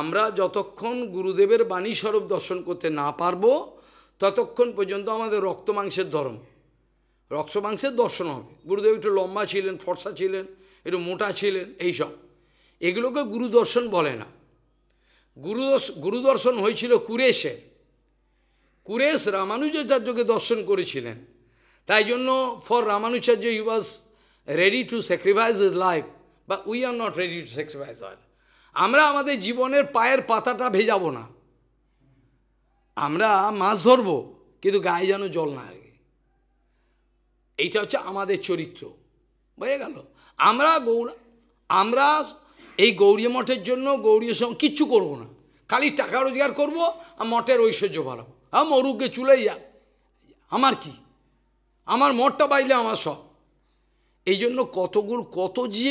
আমরা যতক্ষণ গুরুদেবের বাণী স্বরূপ দর্শন করতে না পারব ততক্ষণ পর্যন্ত আমাদের রক্ত মাংসের ধর্ম রক্ত মাংসের দর্শন হবে গুরুদেব একটু লম্বা ছিলেন ফর্সা ছিলেন একটু মোটা ছিলেন এইসব এগুলোকে গুরু দর্শন বলে না গুরুদর্শ গুরুদর্শন হয়েছিল কুরেশে কুরেশ রামানুজাচার্যকে দর্শন করেছিলেন তাই জন্য for Ramanujacharya you was ready to sacrifice his life বা we are not ready to sacrifice আর আমরা আমাদের জীবনের পায়ের পাতাটা ভেজাবো না আমরা মাছ ধরবো কিন্তু গায়ে যেন জল না লাগে এইটা হচ্ছে আমাদের চরিত্র বুঝে গেল আমরা গৌর আমরা এই গৌরী মঠের জন্য গৌরী সঙ্গে কিচ্ছু করবো না খালি টাকা রোজগার করব আর মঠের ঐশ্বর্য বাড়াবো হ্যাঁ মরুকে চুলেই যা আমার কি আমার মঠটা বাইলে আমার সব এই জন্য কতগুলো কত যে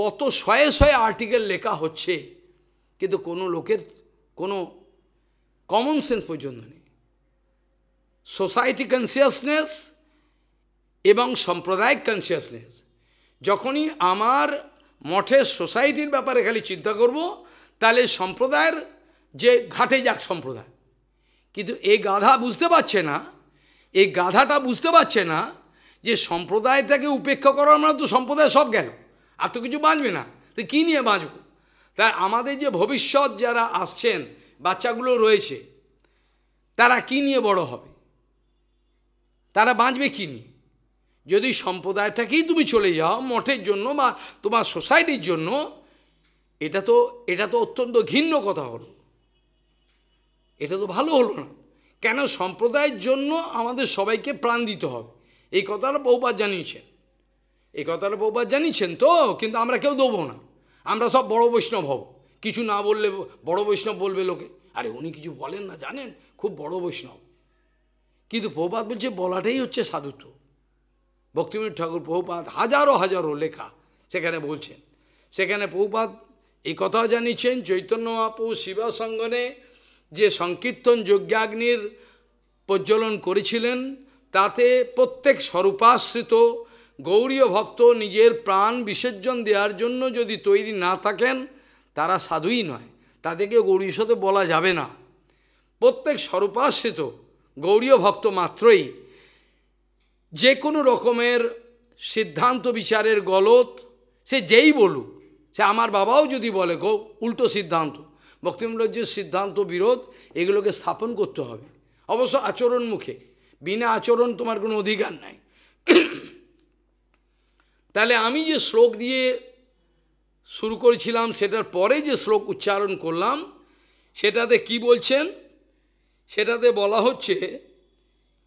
কত শয়ে শয়ে আর্টিকেল লেখা হচ্ছে কিন্তু কোনো লোকের কোনো কমন সেন্স পর্যন্ত নেই সোসাইটি কনসিয়াসনেস এবং সাম্প্রদায়িক কনসিয়াসনেস যখনই আমার মঠের সোসাইটির ব্যাপারে খালি চিন্তা করব তাহলে সম্প্রদায়ের যে ঘাটে যাক সম্প্রদায় কিন্তু এই গাধা বুঝতে পারছে না এই গাধাটা বুঝতে পারছে না যে সম্প্রদায়টাকে উপেক্ষা করার মানে তো সম্প্রদায় সব গেল আর তো কিছু বাঁচবে না তো কী নিয়ে বাঁচব তার আমাদের যে ভবিষ্যৎ যারা আসছেন বাচ্চাগুলো রয়েছে তারা কি নিয়ে বড় হবে তারা বাঁচবে কী নিয়ে যদি সম্প্রদায়টাকেই তুমি চলে যাও মঠের জন্য বা তোমার সোসাইটির জন্য এটা তো এটা তো অত্যন্ত ঘিন্ন কথা হলো এটা তো ভালো হলো না কেন সম্প্রদায়ের জন্য আমাদের সবাইকে প্রাণ দিতে হবে এই কথাটা বহুবার জানিয়েছেন এই কথাটা বহুবার জানিয়েছেন তো কিন্তু আমরা কেউ দেবো না আমরা সব বড় বৈষ্ণব হব কিছু না বললে বড় বৈষ্ণব বলবে লোকে আরে উনি কিছু বলেন না জানেন খুব বড় বৈষ্ণব কিন্তু প্রপাত বলছে বলাটাই হচ্ছে সাধুত্ব ভক্তিবিনোদ ঠাকুর প্রপাত হাজারো হাজারো লেখা সেখানে বলছেন সেখানে প্রপাত এই কথা জানিয়েছেন চৈতন্য মহাপু শিবা সঙ্গনে যে সংকীর্তন যজ্ঞাগ্নির প্রজ্বলন করেছিলেন তাতে প্রত্যেক স্বরূপাশ্রিত গৌরীয় ভক্ত নিজের প্রাণ বিসর্জন দেওয়ার জন্য যদি তৈরি না থাকেন তারা সাধুই নয় তাদেরকে গৌরীর সাথে বলা যাবে না প্রত্যেক স্বরূপাশ্রিত গৌরীয় ভক্ত মাত্রই যে কোনো রকমের সিদ্ধান্ত বিচারের গলত সে যেই বলুক সে আমার বাবাও যদি বলে গো উল্টো সিদ্ধান্ত ভক্তিমূল্যের সিদ্ধান্ত বিরোধ এগুলোকে স্থাপন করতে হবে অবশ্য আচরণ মুখে বিনা আচরণ তোমার কোনো অধিকার নাই তাহলে আমি যে শ্লোক দিয়ে শুরু করেছিলাম সেটার পরে যে শ্লোক উচ্চারণ করলাম সেটাতে কি বলছেন সেটাতে বলা হচ্ছে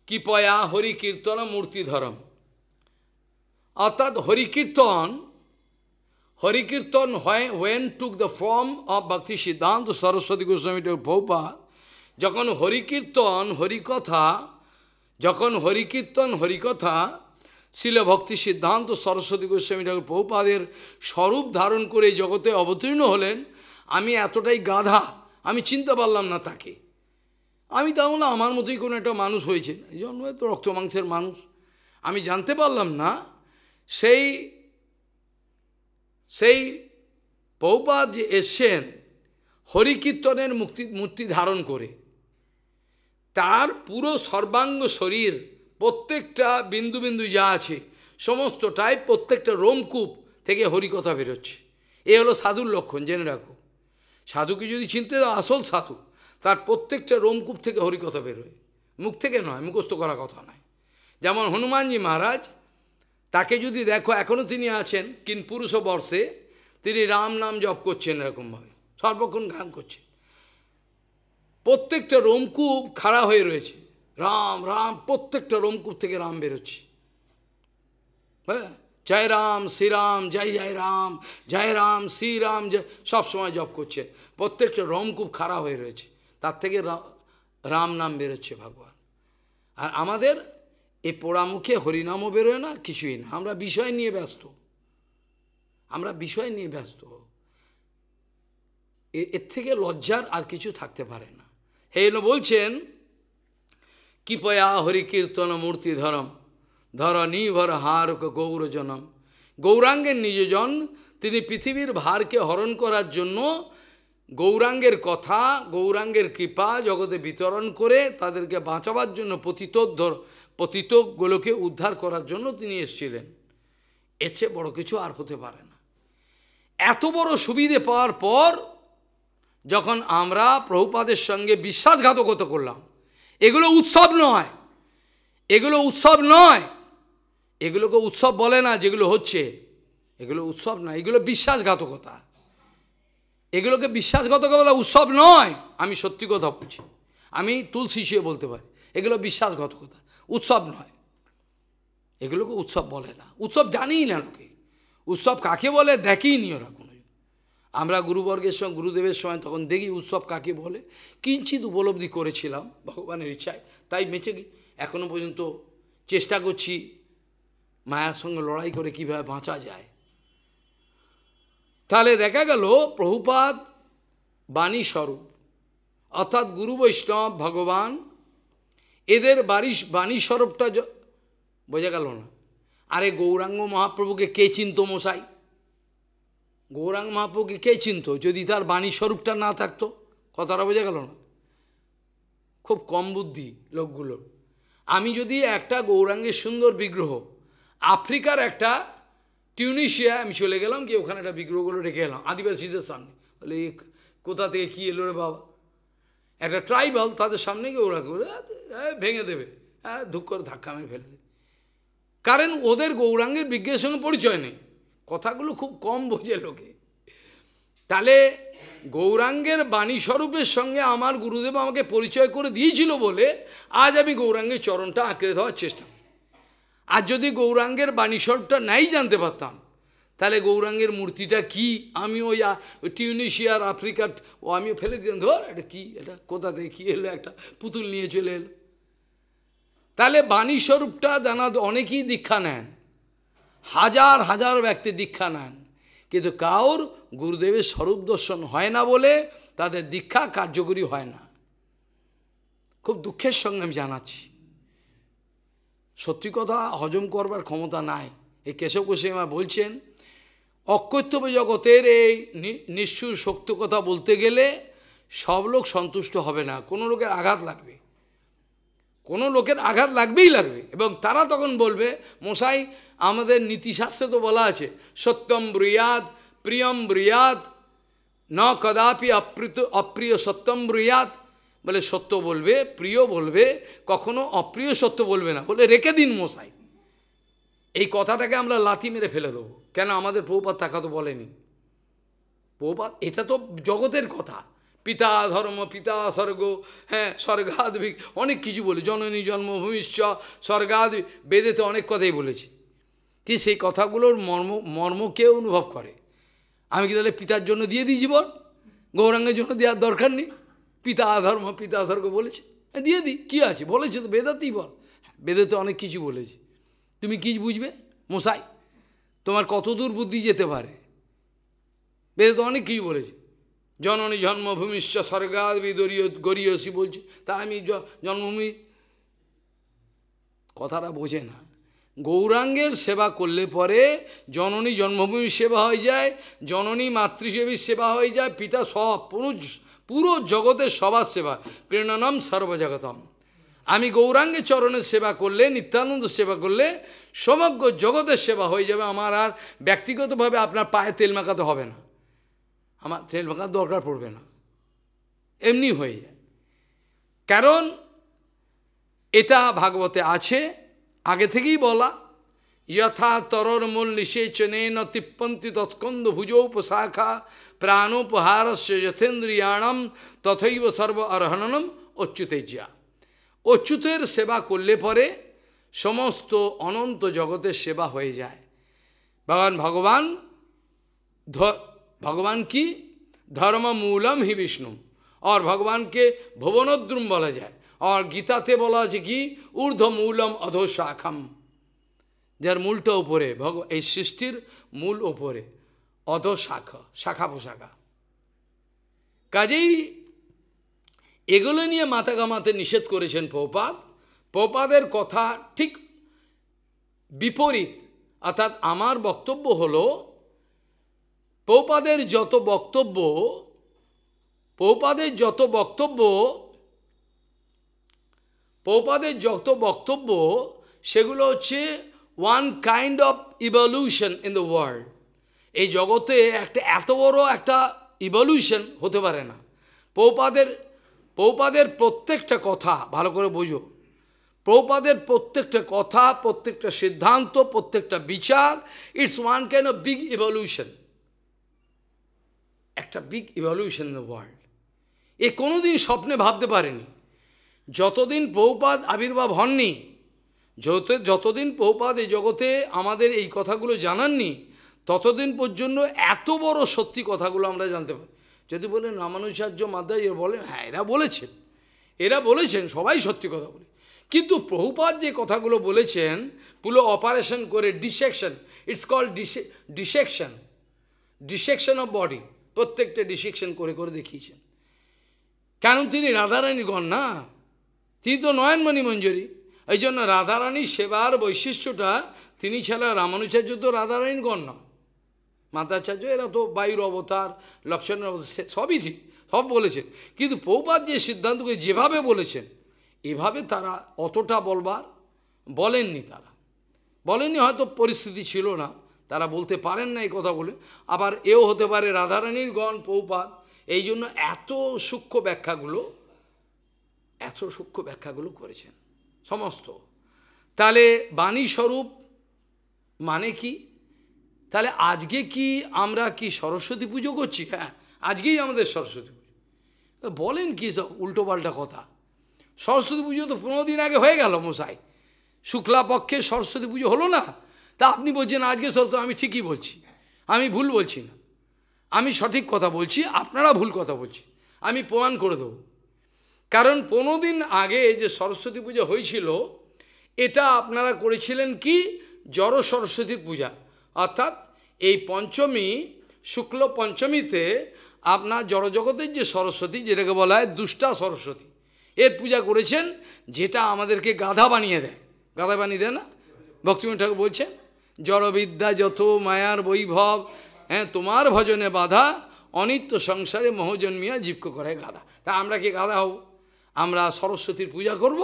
কীর্তন হরিকীর্তন মূর্তিধরম অর্থাৎ হরিকীর্তন হরিকীর্তন when took the form of Bhakti Siddhanta Saraswati Goswami ভৌপা যখন হরিকীর্তন হরিকথা যখন হরিকীর্তন হরিকথা শিল ভক্তি সিদ্ধান্ত সরস্বতী গোস্বামী ঠাকুর বহুপাদের স্বরূপ ধারণ করে জগতে অবতীর্ণ হলেন আমি এতটাই গাধা আমি চিনতে পারলাম না তাকে আমি বললাম আমার মতোই কোনো একটা মানুষ হয়েছে এই জন্য তো রক্ত মাংসের মানুষ আমি জানতে পারলাম না সেই সেই পৌপাদ যে এসছেন হরিকীর্তনের মুক্তি মূর্তি ধারণ করে তার পুরো সর্বাঙ্গ শরীর প্রত্যেকটা বিন্দু বিন্দু যা আছে সমস্ত টাইপ প্রত্যেকটা রোমকূপ থেকে হরিকথা বেরোচ্ছে এ হলো সাধুর লক্ষণ জেনে রাখো সাধুকে যদি চিনতে আসল সাধু তার প্রত্যেকটা রোমকূপ থেকে হরিকথা বেরোয় মুখ থেকে নয় মুখস্থ করা কথা নয় যেমন হনুমানজি মহারাজ তাকে যদি দেখো এখনও তিনি আছেন কিন পুরুষ বর্ষে তিনি রাম নাম জপ করছেন এরকমভাবে সর্বক্ষণ গান করছে প্রত্যেকটা রোমকূপ খাড়া হয়ে রয়েছে রাম রাম প্রত্যেকটা রোমকূপ থেকে রাম বেরোচ্ছি হ্যাঁ জয় রাম শ্রীরাম জয় জয় রাম জয় রাম শ্রীরাম জয় সবসময় জপ করছে প্রত্যেকটা রোমকূপ খারাপ হয়ে রয়েছে তার থেকে রাম নাম বেরোচ্ছে ভগবান আর আমাদের এই পোড়ামুখে হরিনামও বেরোয় না কিছুই না আমরা বিষয় নিয়ে ব্যস্ত আমরা বিষয় নিয়ে ব্যস্ত এর থেকে লজ্জার আর কিছু থাকতে পারে না হে বলছেন কৃপয়া হরিকীর্তন মূর্তি ধরম ধর নিভর হারক গৌরজনম গৌরাঙ্গের নিজজন তিনি পৃথিবীর ভারকে হরণ করার জন্য গৌরাঙ্গের কথা গৌরাঙ্গের কৃপা জগতে বিতরণ করে তাদেরকে বাঁচাবার জন্য পতিত ধর পতিতগুলোকে উদ্ধার করার জন্য তিনি এসেছিলেন এর চেয়ে বড় কিছু আর হতে পারে না এত বড় সুবিধে পাওয়ার পর যখন আমরা প্রভুপাদের সঙ্গে বিশ্বাসঘাতকতা করলাম এগুলো উৎসব নয় এগুলো উৎসব নয় এগুলোকে উৎসব বলে না যেগুলো হচ্ছে এগুলো উৎসব নয় এগুলো বিশ্বাসঘাতকতা এগুলোকে বিশ্বাসঘাতকতা উৎসব নয় আমি সত্যি কথা বলছি আমি তুলসী শুয়ে বলতে পারি এগুলো বিশ্বাসঘাতকতা উৎসব নয় এগুলোকে উৎসব বলে না উৎসব জানেই না লোকে উৎসব কাকে বলে দেখেই নি ওরা আমরা গুরুবর্গের সময় গুরুদেবের সময় তখন দেখি উৎসব কাকে বলে কিঞ্চিত উপলব্ধি করেছিলাম ভগবানের ইচ্ছায় তাই বেঁচে এখনও পর্যন্ত চেষ্টা করছি মায়ার সঙ্গে লড়াই করে কিভাবে বাঁচা যায় তাহলে দেখা গেল প্রভুপাদ বাণী স্বরূপ অর্থাৎ গুরু বৈষ্ণব ভগবান এদের বাড়ি বাণী স্বরূপটা বোঝা গেল না আরে গৌরাঙ্গ মহাপ্রভুকে কে চিন্ত মশাই গৌরাঙ্গ মহাপ্রভুকে কে চিনত যদি তার বাণী স্বরূপটা না থাকতো কথাটা বোঝা গেল না খুব কম বুদ্ধি লোকগুলোর আমি যদি একটা গৌরাঙ্গের সুন্দর বিগ্রহ আফ্রিকার একটা টিউনিশিয়া আমি চলে গেলাম কি ওখানে একটা বিগ্রহগুলো রেখে এলাম আদিবাসীদের সামনে বলে কোথা থেকে কী এলো রে বাবা একটা ট্রাইবাল তাদের সামনে গিয়ে ওরা করে ভেঙে দেবে হ্যাঁ ধুক করে ধাক্কা আমি ফেলে দেবে কারণ ওদের গৌরাঙ্গের বিজ্ঞের সঙ্গে পরিচয় নেই কথাগুলো খুব কম বোঝে লোকে তাহলে গৌরাঙ্গের বাণী স্বরূপের সঙ্গে আমার গুরুদেব আমাকে পরিচয় করে দিয়েছিল বলে আজ আমি গৌরাঙ্গের চরণটা আঁকড়ে ধরার চেষ্টা আর যদি গৌরাঙ্গের বাণী স্বরূপটা নাই জানতে পারতাম তাহলে গৌরাঙ্গের মূর্তিটা কি আমি ওই টিউনিশিয়ার আফ্রিকার ও আমি ফেলে দিলাম ধর এটা কি এটা কোথা থেকে কী এলো একটা পুতুল নিয়ে চলে এলো তাহলে বাণী স্বরূপটা দানা অনেকেই দীক্ষা নেন হাজার হাজার ব্যক্তি দীক্ষা নেন কিন্তু কাউর গুরুদেবের স্বরূপ দর্শন হয় না বলে তাদের দীক্ষা কার্যকরী হয় না খুব দুঃখের সঙ্গে আমি জানাচ্ছি সত্যি কথা হজম করবার ক্ষমতা নাই এই কেশব কুশিমা বলছেন অকৈত্যব জগতের এই নিঃসুর সত্য কথা বলতে গেলে সব লোক সন্তুষ্ট হবে না কোনো লোকের আঘাত লাগবে কোনো লোকের আঘাত লাগবেই লাগবে এবং তারা তখন বলবে মশাই আমাদের নীতিশাস্ত্রে তো বলা আছে সত্যম ব্রিয়াদ প্রিয়ম ব্রিয়াদ ন কদাপি অপ্রিত অপ্রিয় সত্যম ব্রিয়াদ বলে সত্য বলবে প্রিয় বলবে কখনো অপ্রিয় সত্য বলবে না বলে রেখে দিন মশাই এই কথাটাকে আমরা লাথি মেরে ফেলে দেবো কেন আমাদের প্রভুপাত তাকা তো বলেনি প্রভুপাত এটা তো জগতের কথা পিতা ধর্ম পিতা স্বর্গ হ্যাঁ স্বর্গাদবিক অনেক কিছু বলে জননী জন্মভূমিশ্চ স্বর্গাদবিক বেদেতে অনেক কথাই বলেছি কি সেই কথাগুলোর মর্ম মর্ম কেউ অনুভব করে আমি কি তাহলে পিতার জন্য দিয়ে দিই জীবন গৌরাঙ্গের জন্য দেওয়ার দরকার নেই পিতা ধর্ম পিতা স্বর্গ বলেছে হ্যাঁ দিয়ে দিই কী আছে বলেছে তো বেদাতেই বল হ্যাঁ, বেদেতে অনেক কিছু বলেছে তুমি কি বুঝবে মশাই তোমার কত দূর বুদ্ধি যেতে পারে বেদে তো অনেক কিছু বলেছে জননী জন্মভূমিশ্চ স্বর্গাদ বিদরীয় গরিয়সী বলছে তা আমি জন্মভূমি কথাটা বোঝে না গৌরাঙ্গের সেবা করলে পরে জননী জন্মভূমির সেবা হয়ে যায় জননী মাতৃসেবীর সেবা হয়ে যায় পিতা সব পুরো পুরো জগতের সবার সেবা প্রেরণাম সর্বজাগতম আমি গৌরাঙ্গের চরণের সেবা করলে নিত্যানন্দ সেবা করলে সমগ্র জগতের সেবা হয়ে যাবে আমার আর ব্যক্তিগতভাবে আপনার পায়ে তেল মাখাতে হবে না আমার তেল ভাঙার দরকার পড়বে না এমনি হয়ে যায় কারণ এটা ভাগবতে আছে আগে থেকেই বলা যথা তরর মূল নিষেচনেন তিপ্পন্তি তৎকন্দ ভুজোপশাখা প্রাণোপহারস্য যথেন্দ্রিয়াণম তথৈব সর্ব অর্হনম অচ্যুতেজ্যা অচ্যুতের সেবা করলে পরে সমস্ত অনন্ত জগতের সেবা হয়ে যায় ভগবান ভগবান ভগবান কি ধর্ম মূলম হি বিষ্ণু অর ভগবানকে ভুবনোদ্রুম বলা যায় অর গীতাতে বলা আছে কি ঊর্ধ্ব মূলম অধো শাখাম যার মূলটা ওপরে ভগ এই সৃষ্টির মূল ওপরে অধ শাখা শাখা পোশাখা কাজেই এগুলো নিয়ে মাথা গামাতে নিষেধ করেছেন পৌপাদ পৌপাদের কথা ঠিক বিপরীত অর্থাৎ আমার বক্তব্য হলো পৌপাদের যত বক্তব্য পৌপাদের যত বক্তব্য পৌপাদের যত বক্তব্য সেগুলো হচ্ছে one kind of evolution in the world এই জগতে একটা এত বড় একটা ইভলিউশন হতে পারে না পৌপাদের পৌপাদের প্রত্যেকটা কথা ভালো করে বোঝো প্রৌপাদের প্রত্যেকটা কথা প্রত্যেকটা সিদ্ধান্ত প্রত্যেকটা বিচার it's one kind of big evolution একটা বিগ ইভলিউশন দ্য ওয়ার্ল্ড এ কোনোদিন স্বপ্নে ভাবতে পারেনি যতদিন প্রৌপাদ আবির্ভাব হননি যত যতদিন প্রৌপাদ এই জগতে আমাদের এই কথাগুলো জানাননি ততদিন পর্যন্ত এত বড় সত্যি কথাগুলো আমরা জানতে পারি যদি বলেন রামানুচার্য মাধ্যায় এরা বলেন হ্যাঁ এরা বলেছেন এরা বলেছেন সবাই সত্যি কথা বলে কিন্তু প্রহুপাত যে কথাগুলো বলেছেন পুরো অপারেশন করে ডিসেকশন ইটস কল ডিসে ডিসেকশন ডিসেকশন অফ বডি প্রত্যেকটা ডিসিকশন করে করে দেখিয়েছেন কারণ তিনি রাধারানীগণ না তিনি তো নয়নমণি মঞ্জুরি এই জন্য রাধারানীর সেবার বৈশিষ্ট্যটা তিনি ছাড়া রামানুচার্য তো রাধারানীগণ না মাতাচার্য এরা তো বায়ুর অবতার লক্ষ্মণের অবতার সবই ঠিক সব বলেছেন কিন্তু পৌপাত যে সিদ্ধান্তকে যেভাবে বলেছেন এভাবে তারা অতটা বলবার বলেননি তারা বলেননি হয়তো পরিস্থিতি ছিল না তারা বলতে পারেন না এই কথা বলে আবার এও হতে পারে রাধারানীর গণ পৌপাত এই জন্য এত সূক্ষ্ম ব্যাখ্যাগুলো এত সূক্ষ্ম ব্যাখ্যাগুলো করেছেন সমস্ত তাহলে বাণীস্বরূপ মানে কি তাহলে আজকে কি আমরা কি সরস্বতী পুজো করছি হ্যাঁ আজকেই আমাদের সরস্বতী পুজো বলেন কি সব উল্টোপাল্টা কথা সরস্বতী পুজো তো পনেরো দিন আগে হয়ে গেল মশাই শুক্লাপক্ষে সরস্বতী পুজো হলো না তা আপনি বলছেন আজকে সত্য আমি ঠিকই বলছি আমি ভুল বলছি না আমি সঠিক কথা বলছি আপনারা ভুল কথা বলছি আমি প্রমাণ করে দেব কারণ পনেরো দিন আগে যে সরস্বতী পূজা হয়েছিল এটা আপনারা করেছিলেন কি জড় সরস্বতীর পূজা অর্থাৎ এই পঞ্চমী শুক্ল পঞ্চমীতে আপনার জড়জগতের যে সরস্বতী যেটাকে বলা হয় দুষ্টা সরস্বতী এর পূজা করেছেন যেটা আমাদেরকে গাধা বানিয়ে দেয় গাধা বানিয়ে দেয় না ভক্তিমন ঠাকুর বলছেন জড়বিদ্যা যত মায়ার বৈভব হ্যাঁ তোমার ভজনে বাধা অনিত্য সংসারে মহজন্মিয়া জীবক করে গাধা তা আমরা কি গাধা হব আমরা সরস্বতীর পূজা করব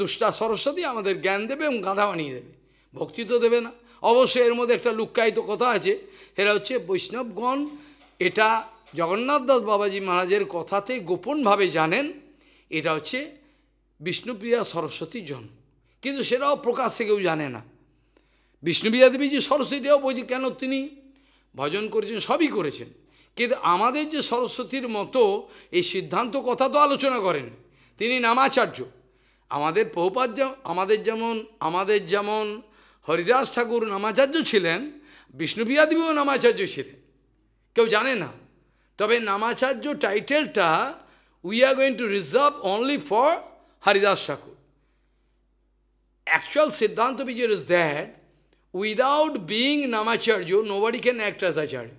দুষ্টা সরস্বতী আমাদের জ্ঞান দেবে এবং গাধা বানিয়ে দেবে ভক্তি তো দেবে না অবশ্যই এর মধ্যে একটা লুক্কায়িত কথা আছে এরা হচ্ছে বৈষ্ণবগণ এটা জগন্নাথ দাস বাবাজি মহারাজের কথাতে গোপনভাবে জানেন এটা হচ্ছে বিষ্ণুপ্রিয়া সরস্বতী জন্ম কিন্তু সেটাও প্রকাশ্যে কেউ জানে না বিষ্ণুবিদ্যা দেবীজি সরস্বতীও বলছি কেন তিনি ভজন করেছেন সবই করেছেন কিন্তু আমাদের যে সরস্বতীর মতো এই সিদ্ধান্ত কথা তো আলোচনা করেন তিনি নামাচার্য আমাদের যে আমাদের যেমন আমাদের যেমন হরিদাস ঠাকুর নামাচার্য ছিলেন বিষ্ণুপ্রিয়া দেবীও নামাচার্য ছিলেন কেউ জানে না তবে নামাচার্য টাইটেলটা we are going to reserve only for Haridas Thakur actual সিদ্ধান্ত বিজয় is that without being Namacharya nobody can act as acharya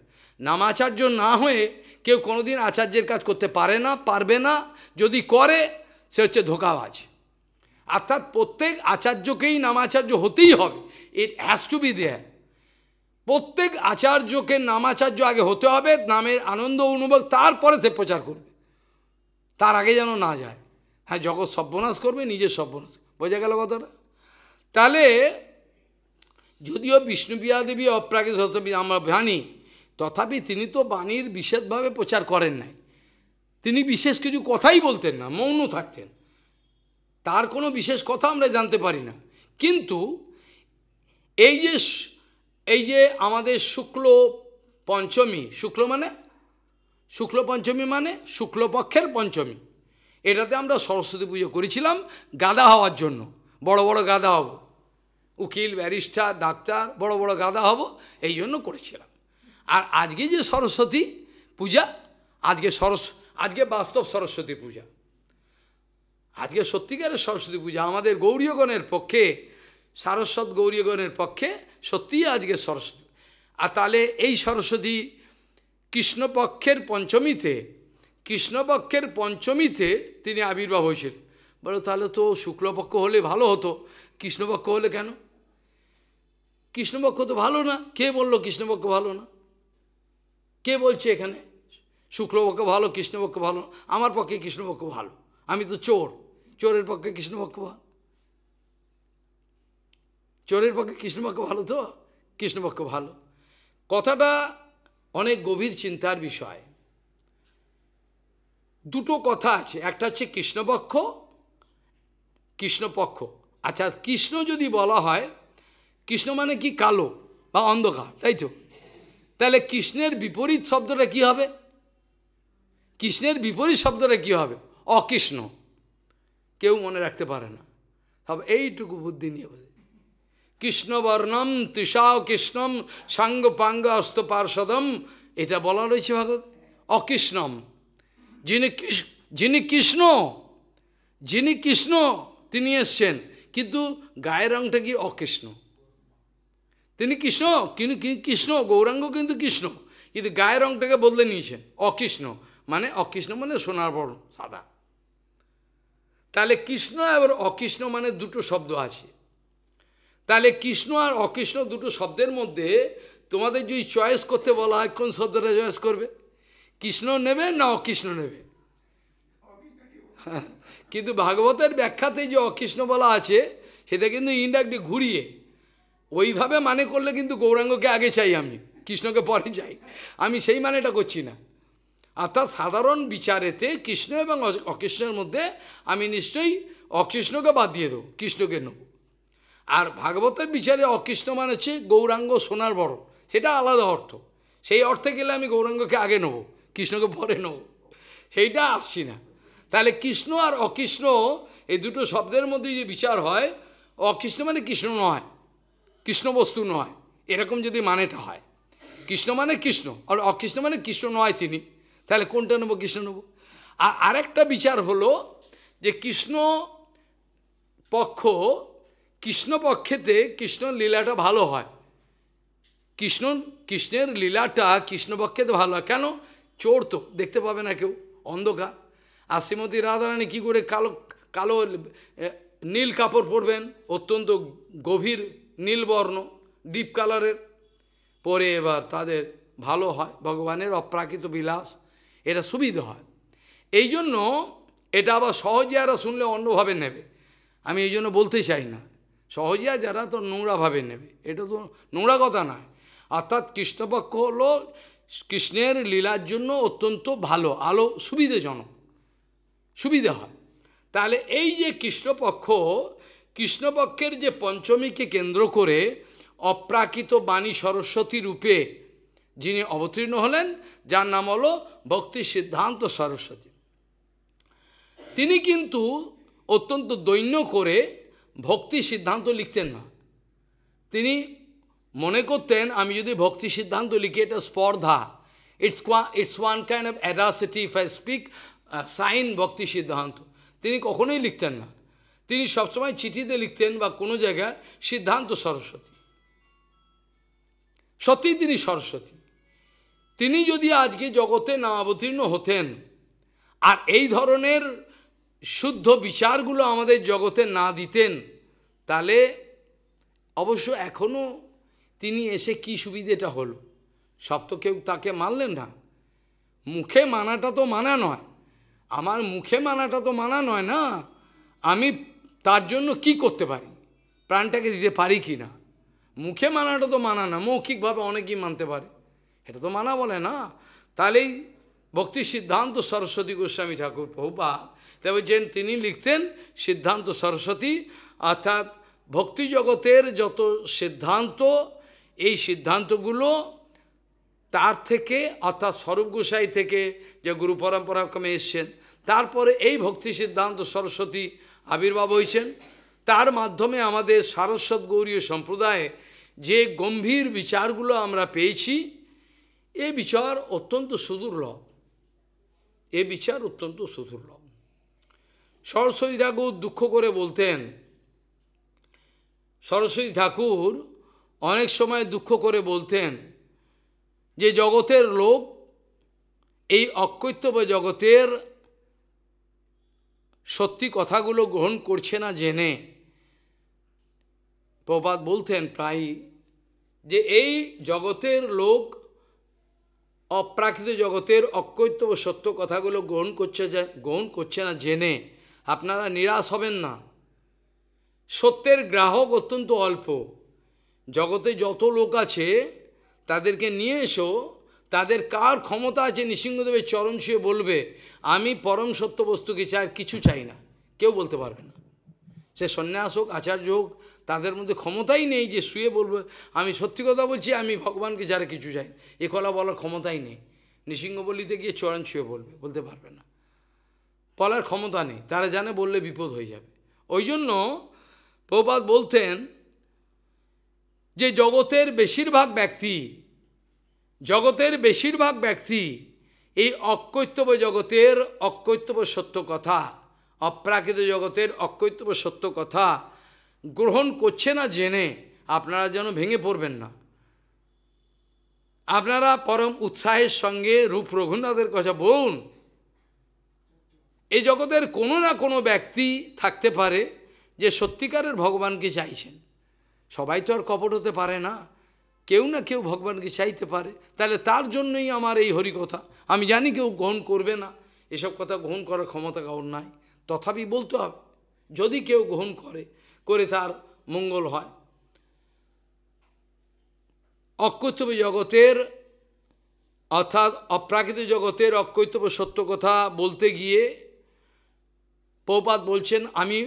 নামাচার্য না হয়ে কেউ কোনোদিন আচার্যের কাজ করতে পারে না পারবে না যদি করে সে হচ্ছে ধোকাবাজ অর্থাৎ প্রত্যেক আচার্যকেই নামাচার্য হতেই হবে it has to be there প্রত্যেক আচার্যকে নামাচার্য আগে হতে হবে নামের আনন্দ অনুভব তারপরে সে প্রচার করবে তার আগে যেন না যায় হ্যাঁ জগৎ সর্বনাশ করবে নিজের সর্বনাশ বোঝা গেল কথাটা তাহলে যদিও বিষ্ণুপ্রিয়া দেবী অপ্রাকৃত আমরা জানি তথাপি তিনি তো বাণীর বিশেষভাবে প্রচার করেন নাই তিনি বিশেষ কিছু কথাই বলতেন না মৌন থাকতেন তার কোনো বিশেষ কথা আমরা জানতে পারি না কিন্তু এই যে এই যে আমাদের শুক্ল পঞ্চমী শুক্ল মানে শুক্ল পঞ্চমী মানে শুক্লপক্ষের পঞ্চমী এটাতে আমরা সরস্বতী পুজো করেছিলাম গাদা হওয়ার জন্য বড় বড় গাদা হবো উকিল ব্যারিস্টার ডাক্তার বড় বড় গাদা হব এই জন্য করেছিলাম আর আজকে যে সরস্বতী পূজা আজকে সরস আজকে বাস্তব সরস্বতী পূজা আজকে সত্যিকারের সরস্বতী পূজা আমাদের গৌরীয়গণের পক্ষে সারস্বত গৌরীয়গণের পক্ষে সত্যিই আজকে সরস্বতী আর তাহলে এই সরস্বতী কৃষ্ণপক্ষের পঞ্চমীতে কৃষ্ণপক্ষের পঞ্চমীতে তিনি আবির্ভাব হয়েছিলেন বলো তাহলে তো শুক্লপক্ষ হলে ভালো হতো কৃষ্ণপক্ষ হলে কেন কৃষ্ণপক্ষ তো ভালো না কে বলল কৃষ্ণপক্ষ ভালো না কে বলছে এখানে শুক্লপক্ষ ভালো কৃষ্ণপক্ষ ভালো আমার পক্ষে কৃষ্ণপক্ষ ভালো আমি তো চোর চোরের পক্ষে কৃষ্ণপক্ষ ভালো চোরের পক্ষে কৃষ্ণপক্ষ ভালো তো কৃষ্ণপক্ষ ভালো কথাটা অনেক গভীর চিন্তার বিষয় দুটো কথা আছে একটা হচ্ছে কৃষ্ণপক্ষ কৃষ্ণপক্ষ আচ্ছা কৃষ্ণ যদি বলা হয় কৃষ্ণ মানে কি কালো বা অন্ধকার তাই তো তাহলে কৃষ্ণের বিপরীত শব্দটা কি হবে কৃষ্ণের বিপরীত শব্দটা কি হবে অকৃষ্ণ কেউ মনে রাখতে পারে না সব এইটুকু বুদ্ধি নিয়ে বোঝে কৃষ্ণবর্ণম তৃষা কৃষ্ণম সাঙ্গ পাঙ্গ অস্ত পার্ষদম এটা বলা রয়েছে ভাগবত অকৃষ্ণম যিনি যিনি কৃষ্ণ যিনি কৃষ্ণ তিনি এসছেন কিন্তু গায়ের রংটা কি অকৃষ্ণ তিনি কৃষ্ণ কিন্তু কৃষ্ণ গৌরাঙ্গ কিন্তু কৃষ্ণ কিন্তু গায়ের রংটাকে বদলে নিয়েছেন অকৃষ্ণ মানে অকৃষ্ণ মানে সোনার বর্ণ সাদা তাহলে কৃষ্ণ এবার অকৃষ্ণ মানে দুটো শব্দ আছে তাহলে কৃষ্ণ আর অকৃষ্ণ দুটো শব্দের মধ্যে তোমাদের যদি চয়েস করতে বলা হয় কোন শব্দটা চয়েস করবে কৃষ্ণ নেবে না অকৃষ্ণ নেবে কিন্তু ভাগবতের ব্যাখ্যাতে যে অকৃষ্ণ বলা আছে সেটা কিন্তু ইন্ডাক্টি ঘুরিয়ে ওইভাবে মানে করলে কিন্তু গৌরাঙ্গকে আগে চাই আমি কৃষ্ণকে পরে চাই আমি সেই মানেটা করছি না অর্থাৎ সাধারণ বিচারেতে কৃষ্ণ এবং অকৃষ্ণের মধ্যে আমি নিশ্চয়ই অকৃষ্ণকে বাদ দিয়ে দেবো কৃষ্ণকে নেব আর ভাগবতের বিচারে অকৃষ্ণ মানে হচ্ছে গৌরাঙ্গ সোনার বড় সেটা আলাদা অর্থ সেই অর্থে গেলে আমি গৌরাঙ্গকে আগে নেব কৃষ্ণকে পরে নেব সেইটা আসছি না তাহলে কৃষ্ণ আর অকৃষ্ণ এই দুটো শব্দের মধ্যে যে বিচার হয় অকৃষ্ণ মানে কৃষ্ণ নয় কৃষ্ণ বস্তু নয় এরকম যদি মানেটা হয় কৃষ্ণ মানে কৃষ্ণ আর অকৃষ্ণ মানে কৃষ্ণ নয় তিনি তাহলে কোনটা নেব কৃষ্ণ নেব আর আরেকটা বিচার হলো যে কৃষ্ণ পক্ষ কৃষ্ণ পক্ষেতে কৃষ্ণ লীলাটা ভালো হয় কৃষ্ণ কৃষ্ণের লীলাটা কৃষ্ণপক্ষেতে ভালো হয় কেন চোর তো দেখতে পাবে না কেউ অন্ধকার আর শ্রীমতী রাধারানী কী করে কালো কালো নীল কাপড় পরবেন অত্যন্ত গভীর নীলবর্ণ ডিপ কালারের পরে এবার তাদের ভালো হয় ভগবানের অপ্রাকৃত বিলাস এটা সুবিধে হয় এই জন্য এটা আবার সহজে যারা শুনলে অন্যভাবে নেবে আমি এই জন্য বলতে চাই না সহজিয়া যারা তো নোংরাভাবে নেবে এটা তো নোংরা কথা নয় অর্থাৎ কৃষ্ণপক্ষ হলো কৃষ্ণের লীলার জন্য অত্যন্ত ভালো আলো সুবিধেজনক সুবিধে হয় তাহলে এই যে কৃষ্ণপক্ষ কৃষ্ণপক্ষের যে পঞ্চমীকে কেন্দ্র করে অপ্রাকৃত বাণী সরস্বতী রূপে যিনি অবতীর্ণ হলেন যার নাম হলো ভক্তি সিদ্ধান্ত সরস্বতী তিনি কিন্তু অত্যন্ত দৈন্য করে ভক্তি সিদ্ধান্ত লিখতেন না তিনি মনে করতেন আমি যদি ভক্তি সিদ্ধান্ত লিখি এটা স্পর্ধা it's it's one kind of audacity if I speak সাইন ভক্তি সিদ্ধান্ত তিনি কখনোই লিখতেন না তিনি সবসময় চিঠিতে লিখতেন বা কোনো জায়গায় সিদ্ধান্ত সরস্বতী সত্যি তিনি সরস্বতী তিনি যদি আজকে জগতে না অবতীর্ণ হতেন আর এই ধরনের শুদ্ধ বিচারগুলো আমাদের জগতে না দিতেন তাহলে অবশ্য এখনও তিনি এসে কি সুবিধেটা হলো সব তো কেউ তাকে মানলেন না মুখে মানাটা তো মানা নয় আমার মুখে মানাটা তো মানা নয় না আমি তার জন্য কি করতে পারি প্রাণটাকে দিতে পারি কি না মুখে মানাটা তো মানা না মৌখিকভাবে অনেকেই মানতে পারে এটা তো মানা বলে না তাহলেই ভক্তি সিদ্ধান্ত সরস্বতী গোস্বামী ঠাকুর প্রভুপা তবে যে তিনি লিখতেন সিদ্ধান্ত সরস্বতী অর্থাৎ ভক্তি জগতের যত সিদ্ধান্ত এই সিদ্ধান্তগুলো তার থেকে অর্থাৎ স্বরূপ গোসাই থেকে যে গুরু পরম্পরা কমে এসছেন তারপরে এই ভক্তি সিদ্ধান্ত সরস্বতী আবির্ভাব হয়েছেন তার মাধ্যমে আমাদের সারস্বত গৌরীয় সম্প্রদায়ে যে গম্ভীর বিচারগুলো আমরা পেয়েছি এ বিচার অত্যন্ত সুদুর্লভ এ বিচার অত্যন্ত সুদুর্লভ সরস্বতী ঠাকুর দুঃখ করে বলতেন সরস্বতী ঠাকুর অনেক সময় দুঃখ করে বলতেন যে জগতের লোক এই অকৈত্যব্য জগতের সত্যি কথাগুলো গ্রহণ করছে না জেনে প্রপাত বলতেন প্রায় যে এই জগতের লোক অপ্রাকৃত জগতের অকৈত্য ও সত্য কথাগুলো গ্রহণ করছে গ্রহণ করছে না জেনে আপনারা নিরাশ হবেন না সত্যের গ্রাহক অত্যন্ত অল্প জগতে যত লোক আছে তাদেরকে নিয়ে এসো তাদের কার ক্ষমতা আছে নৃসিংহদেবের চরণ ছুঁয়ে বলবে আমি পরম সত্য বস্তুকে চাই কিছু চাই না কেউ বলতে পারবে না সে সন্ন্যাস হোক আচার্য হোক তাদের মধ্যে ক্ষমতাই নেই যে শুয়ে বলবে আমি সত্যি কথা বলছি আমি ভগবানকে যারা কিছু চাই এ কলা বলার ক্ষমতাই নেই নৃসিংহ বলিতে গিয়ে চরণ ছুঁয়ে বলবে বলতে পারবে না বলার ক্ষমতা নেই তারা জানে বললে বিপদ হয়ে যাবে ওই জন্য প্রপাত বলতেন যে জগতের বেশিরভাগ ব্যক্তি জগতের বেশিরভাগ ব্যক্তি এই অকৈত্যব জগতের অকৈত্যব সত্য কথা অপ্রাকৃত জগতের অকৈত্যব সত্য কথা গ্রহণ করছে না জেনে আপনারা যেন ভেঙে পড়বেন না আপনারা পরম উৎসাহের সঙ্গে রূপ রঘুনাথের কথা বলুন এই জগতের কোনো না কোনো ব্যক্তি থাকতে পারে যে সত্যিকারের ভগবানকে চাইছেন সবাই তো আর কপট হতে পারে না কেউ না কেউ ভগবানকে চাইতে পারে তাহলে তার জন্যই আমার এই হরিকথা আমি জানি কেউ গ্রহণ করবে না এসব কথা গ্রহণ করার ক্ষমতা কারোর নাই তথাপি বলতে হবে যদি কেউ গ্রহণ করে করে তার মঙ্গল হয় অকৈতব্য জগতের অর্থাৎ অপ্রাকৃত জগতের অকৈতব্য সত্য কথা বলতে গিয়ে পৌপাত বলছেন আমি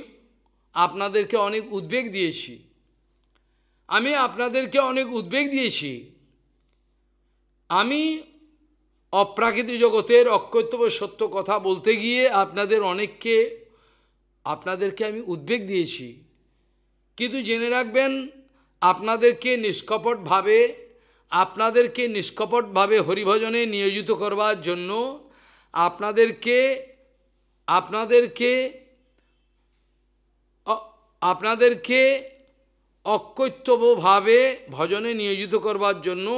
আপনাদেরকে অনেক উদ্বেগ দিয়েছি আমি আপনাদেরকে অনেক উদ্বেগ দিয়েছি আমি অপ্রাকৃত জগতের অকর্তব্য সত্য কথা বলতে গিয়ে আপনাদের অনেককে আপনাদেরকে আমি উদ্বেগ দিয়েছি কিন্তু জেনে রাখবেন আপনাদেরকে নিষ্কপটভাবে আপনাদেরকে নিষ্কপটভাবে হরিভজনে নিয়োজিত করবার জন্য আপনাদেরকে আপনাদেরকে আপনাদেরকে অকৈত্যবভাবে ভজনে নিয়োজিত করবার জন্য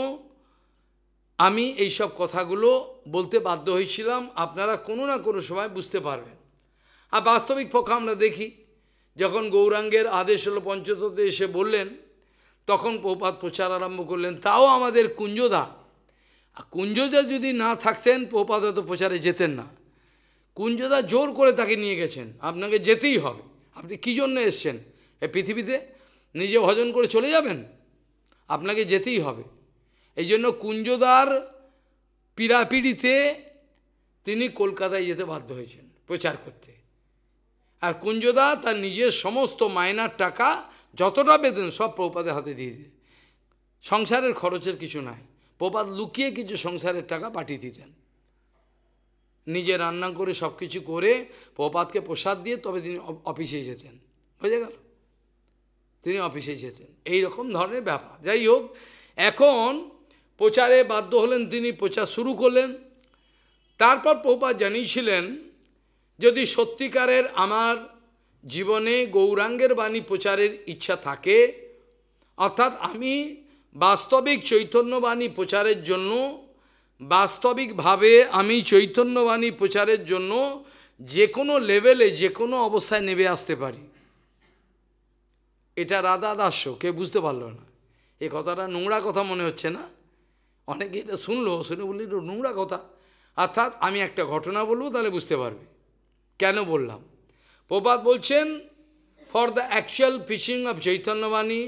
আমি এই সব কথাগুলো বলতে বাধ্য হয়েছিলাম আপনারা কোনো না কোনো সময় বুঝতে পারবেন আর বাস্তবিক পক্ষে আমরা দেখি যখন গৌরাঙ্গের আদেশ হলো পঞ্চতে এসে বললেন তখন প্রপাত প্রচার আরম্ভ করলেন তাও আমাদের কুঞ্জদা কুঞ্জদা যদি না থাকতেন প্রপাত হয়তো প্রচারে যেতেন না কুঞ্জদা জোর করে তাকে নিয়ে গেছেন আপনাকে যেতেই হবে আপনি কী জন্য এসছেন এ পৃথিবীতে নিজে ভজন করে চলে যাবেন আপনাকে যেতেই হবে এই জন্য কুঞ্জদার পীড়াপিড়িতে তিনি কলকাতায় যেতে বাধ্য হয়েছেন প্রচার করতে আর কুঞ্জদা তার নিজের সমস্ত মায়নার টাকা যতটা পেতেন সব প্রপাতের হাতে দিয়ে দিতেন সংসারের খরচের কিছু নাই প্রপাত লুকিয়ে কিছু সংসারের টাকা পাঠিয়ে দিতেন নিজে রান্না করে সব কিছু করে প্রপাতকে প্রসাদ দিয়ে তবে তিনি অফিসে যেতেন বুঝে গেল তিনি অফিসে এসেছেন এইরকম রকম ধরনের ব্যাপার যাই হোক এখন প্রচারে বাধ্য হলেন তিনি প্রচার শুরু করলেন তারপর প্রভুপাত জানিয়েছিলেন যদি সত্যিকারের আমার জীবনে গৌরাঙ্গের বাণী প্রচারের ইচ্ছা থাকে অর্থাৎ আমি বাস্তবিক চৈতন্যবাণী প্রচারের জন্য বাস্তবিকভাবে আমি চৈতন্যবাণী প্রচারের জন্য যে কোনো লেভেলে যে কোনো অবস্থায় নেমে আসতে পারি এটা রাধা দাস্য কে বুঝতে পারলো না এ কথাটা নোংরা কথা মনে হচ্ছে না অনেকে এটা শুনলো শুনে বললি এটা নোংরা কথা অর্থাৎ আমি একটা ঘটনা বলবো তাহলে বুঝতে পারবে কেন বললাম প্রপাত বলছেন ফর দ্য অ্যাকচুয়াল ফিচিং অফ চৈতন্যবাণী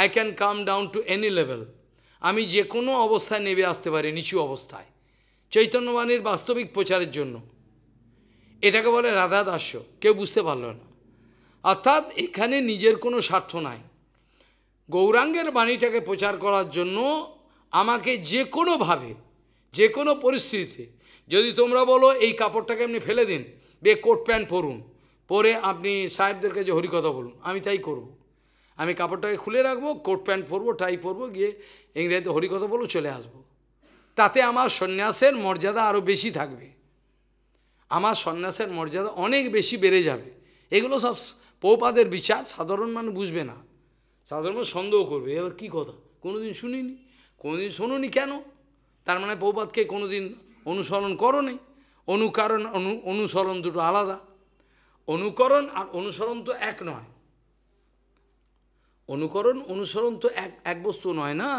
I can come down to any level আমি যে কোনো অবস্থায় নেমে আসতে পারি নিচু অবস্থায় চৈতন্যবাণীর বাস্তবিক প্রচারের জন্য এটাকে বলে রাধা দাস্য কেউ বুঝতে পারল না অর্থাৎ এখানে নিজের কোনো স্বার্থ নাই গৌরাঙ্গের বাণীটাকে প্রচার করার জন্য আমাকে যে কোনোভাবে যে কোনো পরিস্থিতিতে যদি তোমরা বলো এই কাপড়টাকে আপনি ফেলে দিন বে কোট প্যান্ট পরুন পরে আপনি সাহেবদের কাছে হরিকথা বলুন আমি তাই করব। আমি কাপড়টাকে খুলে রাখবো কোট প্যান্ট পরবো টাই পরবো গিয়ে ইংরেজিতে হরিকথা বলবো চলে আসব। তাতে আমার সন্ন্যাসের মর্যাদা আরও বেশি থাকবে আমার সন্ন্যাসের মর্যাদা অনেক বেশি বেড়ে যাবে এগুলো সব পৌপাদের বিচার সাধারণ মানুষ বুঝবে না সাধারণ মানুষ সন্দেহ করবে এবার কী কথা কোনোদিন শুনিনি কোনোদিন শোনোনি কেন তার মানে পৌপাদকে কোনোদিন অনুসরণ করো নেই অনুকরণ অনু অনুসরণ দুটো আলাদা অনুকরণ আর অনুসরণ তো এক নয় অনুকরণ অনুসরণ তো এক এক বস্তু নয় না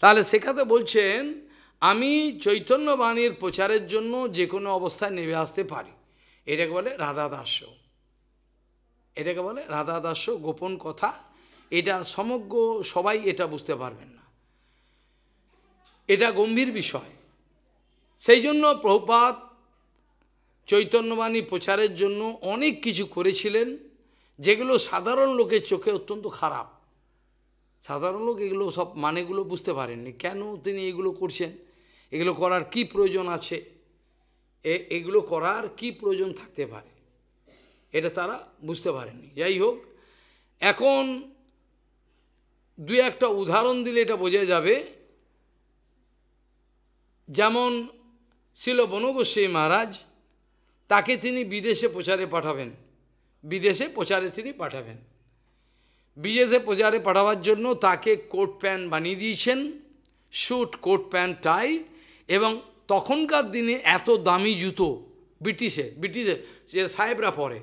তাহলে সেখানে বলছেন আমি চৈতন্য বাণীর প্রচারের জন্য যে কোনো অবস্থায় নেমে আসতে পারি এটাকে বলে রাধা দাস্য এটাকে বলে রাধা দাস্য গোপন কথা এটা সমগ্র সবাই এটা বুঝতে পারবেন না এটা গম্ভীর বিষয় সেই জন্য প্রভুপাত চৈতন্যবাণী প্রচারের জন্য অনেক কিছু করেছিলেন যেগুলো সাধারণ লোকের চোখে অত্যন্ত খারাপ সাধারণ লোক এগুলো সব মানেগুলো বুঝতে পারেননি কেন তিনি এগুলো করছেন এগুলো করার কি প্রয়োজন আছে এগুলো করার কি প্রয়োজন থাকতে পারে এটা তারা বুঝতে পারেনি যাই হোক এখন দু একটা উদাহরণ দিলে এটা বোঝা যাবে যেমন ছিল বনগোস্বী মহারাজ তাকে তিনি বিদেশে প্রচারে পাঠাবেন বিদেশে প্রচারে তিনি পাঠাবেন বিদেশে প্রচারে পাঠাবার জন্য তাকে কোট প্যান্ট বানিয়ে দিয়েছেন স্যুট কোট প্যান্ট টাই এবং তখনকার দিনে এত দামি জুতো ব্রিটিশে ব্রিটিশে যে সাহেবরা পরে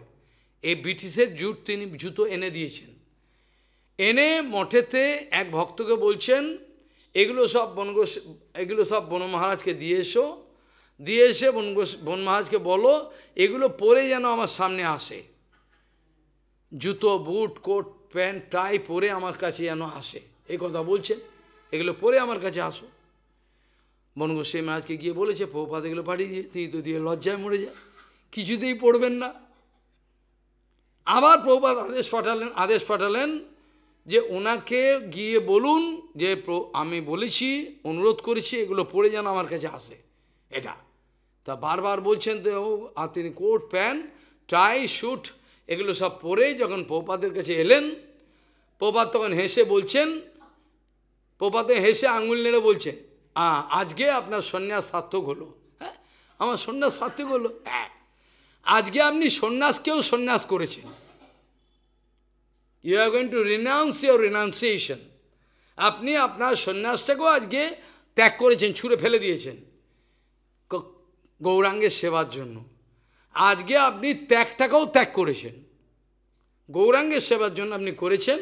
এ ব্রিটিশের জুট তিনি জুতো এনে দিয়েছেন এনে মঠেতে এক ভক্তকে বলছেন এগুলো সব বনগোস এগুলো সব বন মহারাজকে দিয়ে এসো দিয়ে এসে বনগোস বন মহারাজকে বলো এগুলো পরে যেন আমার সামনে আসে জুতো বুট কোট প্যান্ট টাই পরে আমার কাছে যেন আসে এই কথা বলছেন এগুলো পরে আমার কাছে আসো বনগোস্বামী মহারাজকে গিয়ে বলেছে প্রভুপাত এগুলো পাঠিয়ে দিয়ে তিনি তো দিয়ে লজ্জায় মরে যায় কিছুতেই পড়বেন না আবার প্রভুপাত আদেশ পাঠালেন আদেশ পাঠালেন যে ওনাকে গিয়ে বলুন যে আমি বলেছি অনুরোধ করেছি এগুলো পড়ে যেন আমার কাছে আসে এটা তা বারবার বলছেন তো আর তিনি কোট প্যান্ট টাই শ্যুট এগুলো সব পরে যখন প্রপাতের কাছে এলেন প্রপাত তখন হেসে বলছেন প্রপাতে হেসে আঙুল নেড়ে বলছেন আজকে আপনার সন্ন্যাস সার্থক হলো হ্যাঁ আমার সন্ন্যাস সার্থক হলো হ্যাঁ আজকে আপনি সন্ন্যাসকেও সন্ন্যাস করেছেন you are going to renounce your renunciation আপনি আপনার সন্ন্যাসটাকেও আজকে ত্যাগ করেছেন ছুঁড়ে ফেলে দিয়েছেন গৌরাঙ্গের সেবার জন্য আজকে আপনি ত্যাগটাকেও ত্যাগ করেছেন গৌরাঙ্গের সেবার জন্য আপনি করেছেন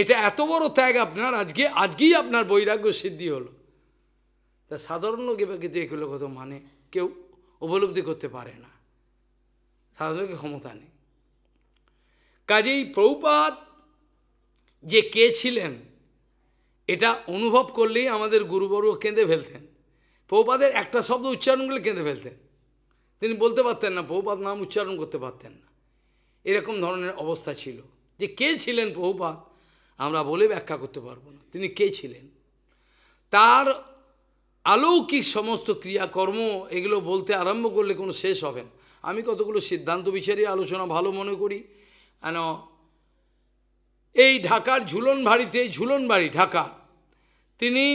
এটা এত বড় ত্যাগ আপনার আজকে আজকেই আপনার বৈরাগ্য সিদ্ধি হলো তা সাধারণ লোক এগুলো কথা মানে কেউ উপলব্ধি করতে পারে না সাধকের ক্ষমতা নেই কাজেই প্রভুপাত যে কে ছিলেন এটা অনুভব করলেই আমাদের গুরুবর্গ কেঁদে ফেলতেন প্রভুপাদের একটা শব্দ উচ্চারণ করলে কেঁদে ফেলতেন তিনি বলতে পারতেন না প্রভুপাত নাম উচ্চারণ করতে পারতেন না এরকম ধরনের অবস্থা ছিল যে কে ছিলেন প্রভুপাত আমরা বলে ব্যাখ্যা করতে পারবো না তিনি কে ছিলেন তার আলৌকিক সমস্ত ক্রিয়াকর্ম এগুলো বলতে আরম্ভ করলে কোনো শেষ হবে না আমি কতগুলো সিদ্ধান্ত বিচারে আলোচনা ভালো মনে করি কেন এই ঢাকার ঝুলন বাড়িতে ঝুলন বাড়ি ঢাকা তিনি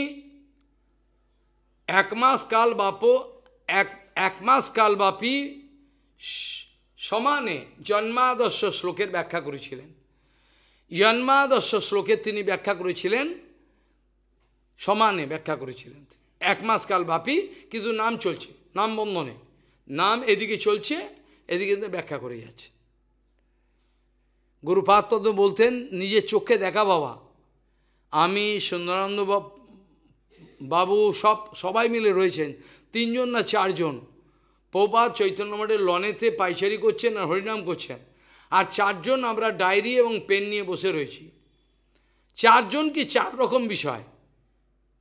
এক মাস কাল বাপ এক এক মাস কাল বাপি সমানে জন্মাদর্শ শ্লোকের ব্যাখ্যা করেছিলেন জন্মাদর্শ শ্লোকের তিনি ব্যাখ্যা করেছিলেন সমানে ব্যাখ্যা করেছিলেন এক মাস কাল বাপি কিন্তু নাম চলছে নাম বন্ধনে নাম এদিকে চলছে এদিকে ব্যাখ্যা করে যাচ্ছে গুরুপাদ বলতেন নিজের চোখে দেখা বাবা আমি সুন্দরানন্দ বাবু সব সবাই মিলে রয়েছেন তিনজন না চারজন প্রপাত চৈতন্য মঠের লনেতে পাইচারি করছেন আর হরিনাম করছেন আর চারজন আমরা ডায়েরি এবং পেন নিয়ে বসে রয়েছি চারজন কি চার রকম বিষয়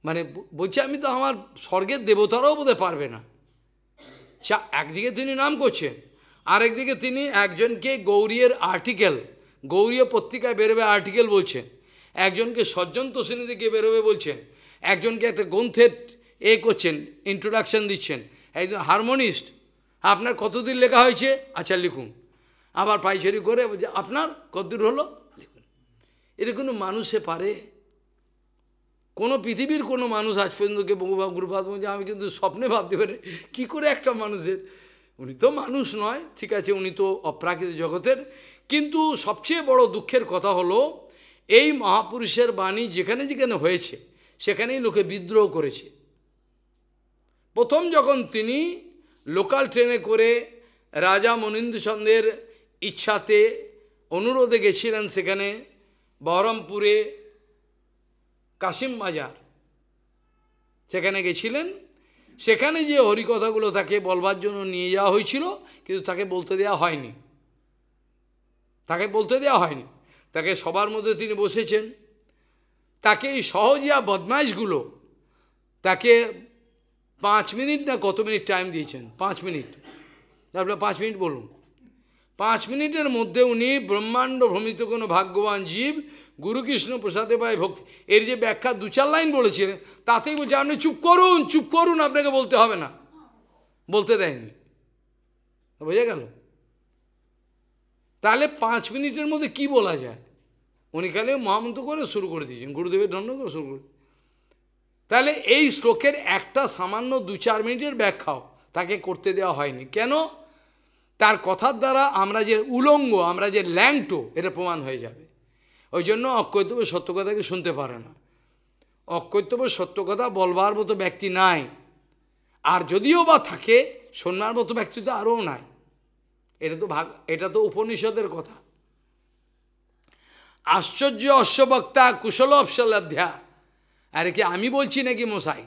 মানে বলছি আমি তো আমার স্বর্গের দেবতারাও বোধহয় পারবে না চা একদিকে তিনি নাম করছেন আরেকদিকে তিনি একজনকে গৌরীর আর্টিকেল গৌরীয় পত্রিকায় বেরোবে আর্টিকেল বলছেন একজনকে সজ্জন তোষণীদিকে বেরোবে বলছেন একজনকে একটা গ্রন্থের এ করছেন ইন্ট্রোডাকশান দিচ্ছেন একজন হারমোনিস্ট আপনার কতদিন লেখা হয়েছে আচ্ছা লিখুন আবার পাইচারি করে আপনার কতদূর হলো লিখুন এটা কোনো মানুষে পারে কোনো পৃথিবীর কোনো মানুষ আজ পর্যন্তকে গুরুপাত বলছে আমি কিন্তু স্বপ্নে ভাবতে পারি কি করে একটা মানুষের উনি তো মানুষ নয় ঠিক আছে উনি তো অপ্রাকৃত জগতের কিন্তু সবচেয়ে বড় দুঃখের কথা হলো এই মহাপুরুষের বাণী যেখানে যেখানে হয়েছে সেখানেই লোকে বিদ্রোহ করেছে প্রথম যখন তিনি লোকাল ট্রেনে করে রাজা মনীন্দ্রচন্দ্রের ইচ্ছাতে অনুরোধে গেছিলেন সেখানে বহরমপুরে কাশিম মাজার সেখানে গেছিলেন সেখানে যে হরিকথাগুলো তাকে বলবার জন্য নিয়ে যাওয়া হয়েছিল কিন্তু তাকে বলতে দেওয়া হয়নি তাকে বলতে দেওয়া হয়নি তাকে সবার মধ্যে তিনি বসেছেন তাকে এই সহজিয়া বদমাইশগুলো তাকে পাঁচ মিনিট না কত মিনিট টাইম দিয়েছেন পাঁচ মিনিট তারপরে পাঁচ মিনিট বলুন পাঁচ মিনিটের মধ্যে উনি ব্রহ্মাণ্ড ভ্রমিত কোনো ভাগ্যবান জীব গুরুকৃষ্ণ প্রসাদে পায় ভক্তি এর যে ব্যাখ্যা দু চার লাইন বলেছিলেন তাতেই বলছে আপনি চুপ করুন চুপ করুন আপনাকে বলতে হবে না বলতে দেয়নি বোঝা গেল তাহলে পাঁচ মিনিটের মধ্যে কি বলা যায় উনি খালি মহামন্ত্র করে শুরু করে দিয়েছেন গুরুদেবের দণ্ড করে শুরু করে তাহলে এই শ্লোকের একটা সামান্য দু চার মিনিটের ব্যাখ্যাও তাকে করতে দেওয়া হয়নি কেন তার কথার দ্বারা আমরা যে উলঙ্গ আমরা যে ল্যাংটো এটা প্রমাণ হয়ে যাবে ওই জন্য অকৈতব্য সত্য কথাকে শুনতে পারে না অকৈতব্য সত্য কথা বলবার মতো ব্যক্তি নাই আর যদিও বা থাকে শোনার মতো ব্যক্তি তো আরও নাই এটা তো ভাগ এটা তো উপনিষদের কথা আশ্চর্য অশ্ববক্তা কুশল অপসলাধ্যা আরে কি আমি বলছি নাকি মশাই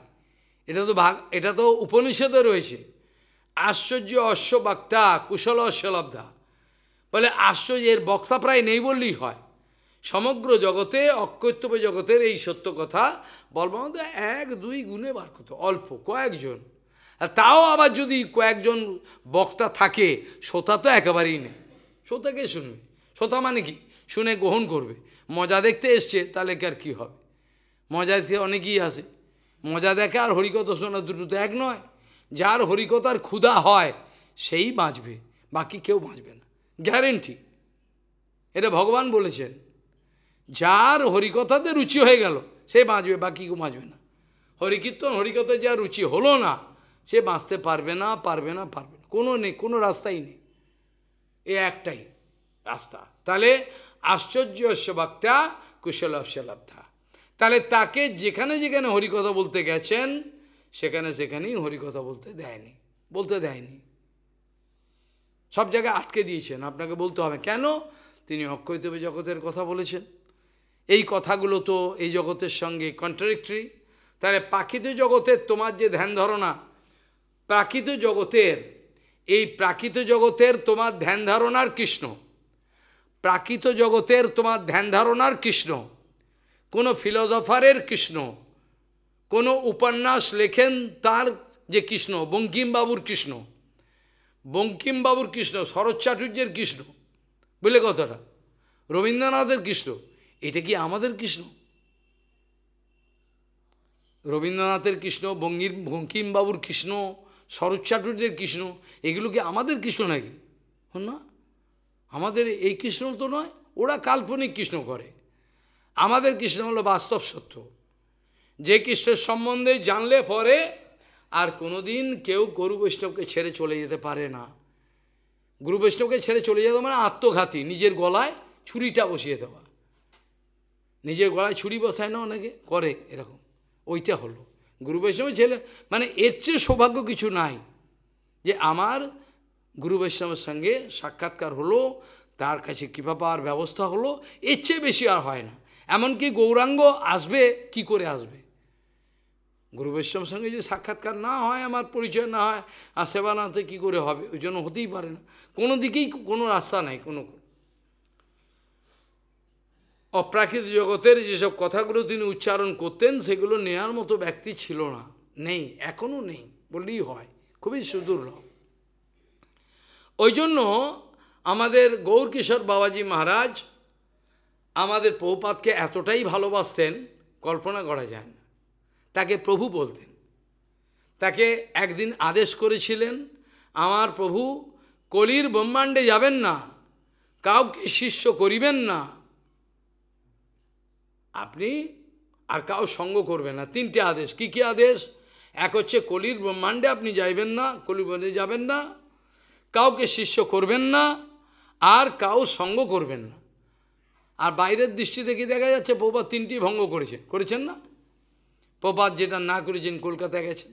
এটা তো ভাগ এটা তো উপনিষদে রয়েছে আশ্চর্য অশ্ববক্তা কুশল অশ্বলব্ধা বলে আশ্চর্য এর বক্তা প্রায় নেই বললেই হয় সমগ্র জগতে অকৈত্যব জগতের এই সত্য কথা বলবামতে এক দুই গুণে বার করতো অল্প কয়েকজন আর তাও আবার যদি কয়েকজন বক্তা থাকে শ্রোতা তো একেবারেই নেই শ্রোতাকে শুনবে শ্রোতা মানে কি শুনে গ্রহণ করবে মজা দেখতে এসছে তাহলে কি আর কী হবে মজা দেখতে অনেকেই আসে মজা দেখে আর হরিকথা শোনা দুটো তো এক নয় যার হরিকতার ক্ষুধা হয় সেই বাঁচবে বাকি কেউ বাঁচবে না গ্যারেন্টি এটা ভগবান বলেছেন যার হরিকথাতে রুচি হয়ে গেল সে বাঁচবে বাকি কেউ বাঁচবে না হরিকীর্তন হরিকথায় যা রুচি হলো না সে বাঁচতে পারবে না পারবে না পারবে না কোনো নেই কোনো রাস্তাই নেই এ একটাই রাস্তা তাহলে আশ্চর্য বাক্তা কুশলাবশলাব্ধা তাহলে তাকে যেখানে যেখানে হরিকথা বলতে গেছেন সেখানে সেখানেই হরিকথা বলতে দেয়নি বলতে দেয়নি সব জায়গায় আটকে দিয়েছেন আপনাকে বলতে হবে কেন তিনি অক্ষয়তবে জগতের কথা বলেছেন এই কথাগুলো তো এই জগতের সঙ্গে কন্ট্রাডিক্টরি তাহলে প্রাকৃত জগতের তোমার যে ধ্যান ধারণা প্রাকৃত জগতের এই প্রাকৃত জগতের তোমার ধ্যান ধারণার কৃষ্ণ প্রাকৃত জগতের তোমার ধ্যান ধারণার কৃষ্ণ কোনো ফিলোজফারের কৃষ্ণ কোনো উপন্যাস লেখেন তার যে কৃষ্ণ বঙ্কিমবাবুর কৃষ্ণ বঙ্কিমবাবুর কৃষ্ণ শরৎ চাটুর্যের কৃষ্ণ বুঝলে কথাটা রবীন্দ্রনাথের কৃষ্ণ এটা কি আমাদের কৃষ্ণ রবীন্দ্রনাথের কৃষ্ণ বঙ্গির বঙ্কিমবাবুর কৃষ্ণ শরৎ কৃষ্ণ এগুলো কি আমাদের কৃষ্ণ নাকি না আমাদের এই কৃষ্ণ তো নয় ওরা কাল্পনিক কৃষ্ণ করে আমাদের কৃষ্ণ হলো বাস্তব সত্য যে কৃষ্ণের সম্বন্ধে জানলে পরে আর কোনো দিন কেউ গুরু বৈষ্ণবকে ছেড়ে চলে যেতে পারে না গুরু বৈষ্ণবকে ছেড়ে চলে যেতে মানে আত্মঘাতী নিজের গলায় ছুরিটা বসিয়ে দেওয়া নিজের গলায় ছুরি বসায় না অনেকে করে এরকম ওইটা হলো গুরু বৈষ্ণব ছেলে মানে এর চেয়ে সৌভাগ্য কিছু নাই যে আমার গুরু বৈষ্ণবের সঙ্গে সাক্ষাৎকার হলো তার কাছে কৃপা পাওয়ার ব্যবস্থা হলো এর চেয়ে বেশি আর হয় না এমনকি গৌরাঙ্গ আসবে কি করে আসবে গুরু বৈষ্ণবের সঙ্গে যদি সাক্ষাৎকার না হয় আমার পরিচয় না হয় আর সেবা কী করে হবে ওই জন্য হতেই পারে না কোনো দিকেই কোনো রাস্তা নাই কোনো অপ্রাকৃত জগতের যেসব কথাগুলো তিনি উচ্চারণ করতেন সেগুলো নেয়ার মতো ব্যক্তি ছিল না নেই এখনও নেই বললেই হয় খুবই সুদুর্লভ ওই জন্য আমাদের গৌরকিশোর বাবাজি মহারাজ আমাদের প্রভুপাতকে এতটাই ভালোবাসতেন কল্পনা করা যায় না তাকে প্রভু বলতেন তাকে একদিন আদেশ করেছিলেন আমার প্রভু কলির ব্রহ্মাণ্ডে যাবেন না কাউকে শিষ্য করিবেন না আপনি আর কাউ সঙ্গ করবেন না তিনটে আদেশ কি কি আদেশ এক হচ্ছে কলির ব্রহ্মাণ্ডে আপনি যাইবেন না কলির ব্রহ্মাণ্ডে যাবেন না কাউকে শিষ্য করবেন না আর কাউ সঙ্গ করবেন না আর বাইরের দৃষ্টি থেকে দেখা যাচ্ছে প্রপাত তিনটি ভঙ্গ করেছেন করেছেন না প্রপাত যেটা না করেছেন কলকাতা গেছেন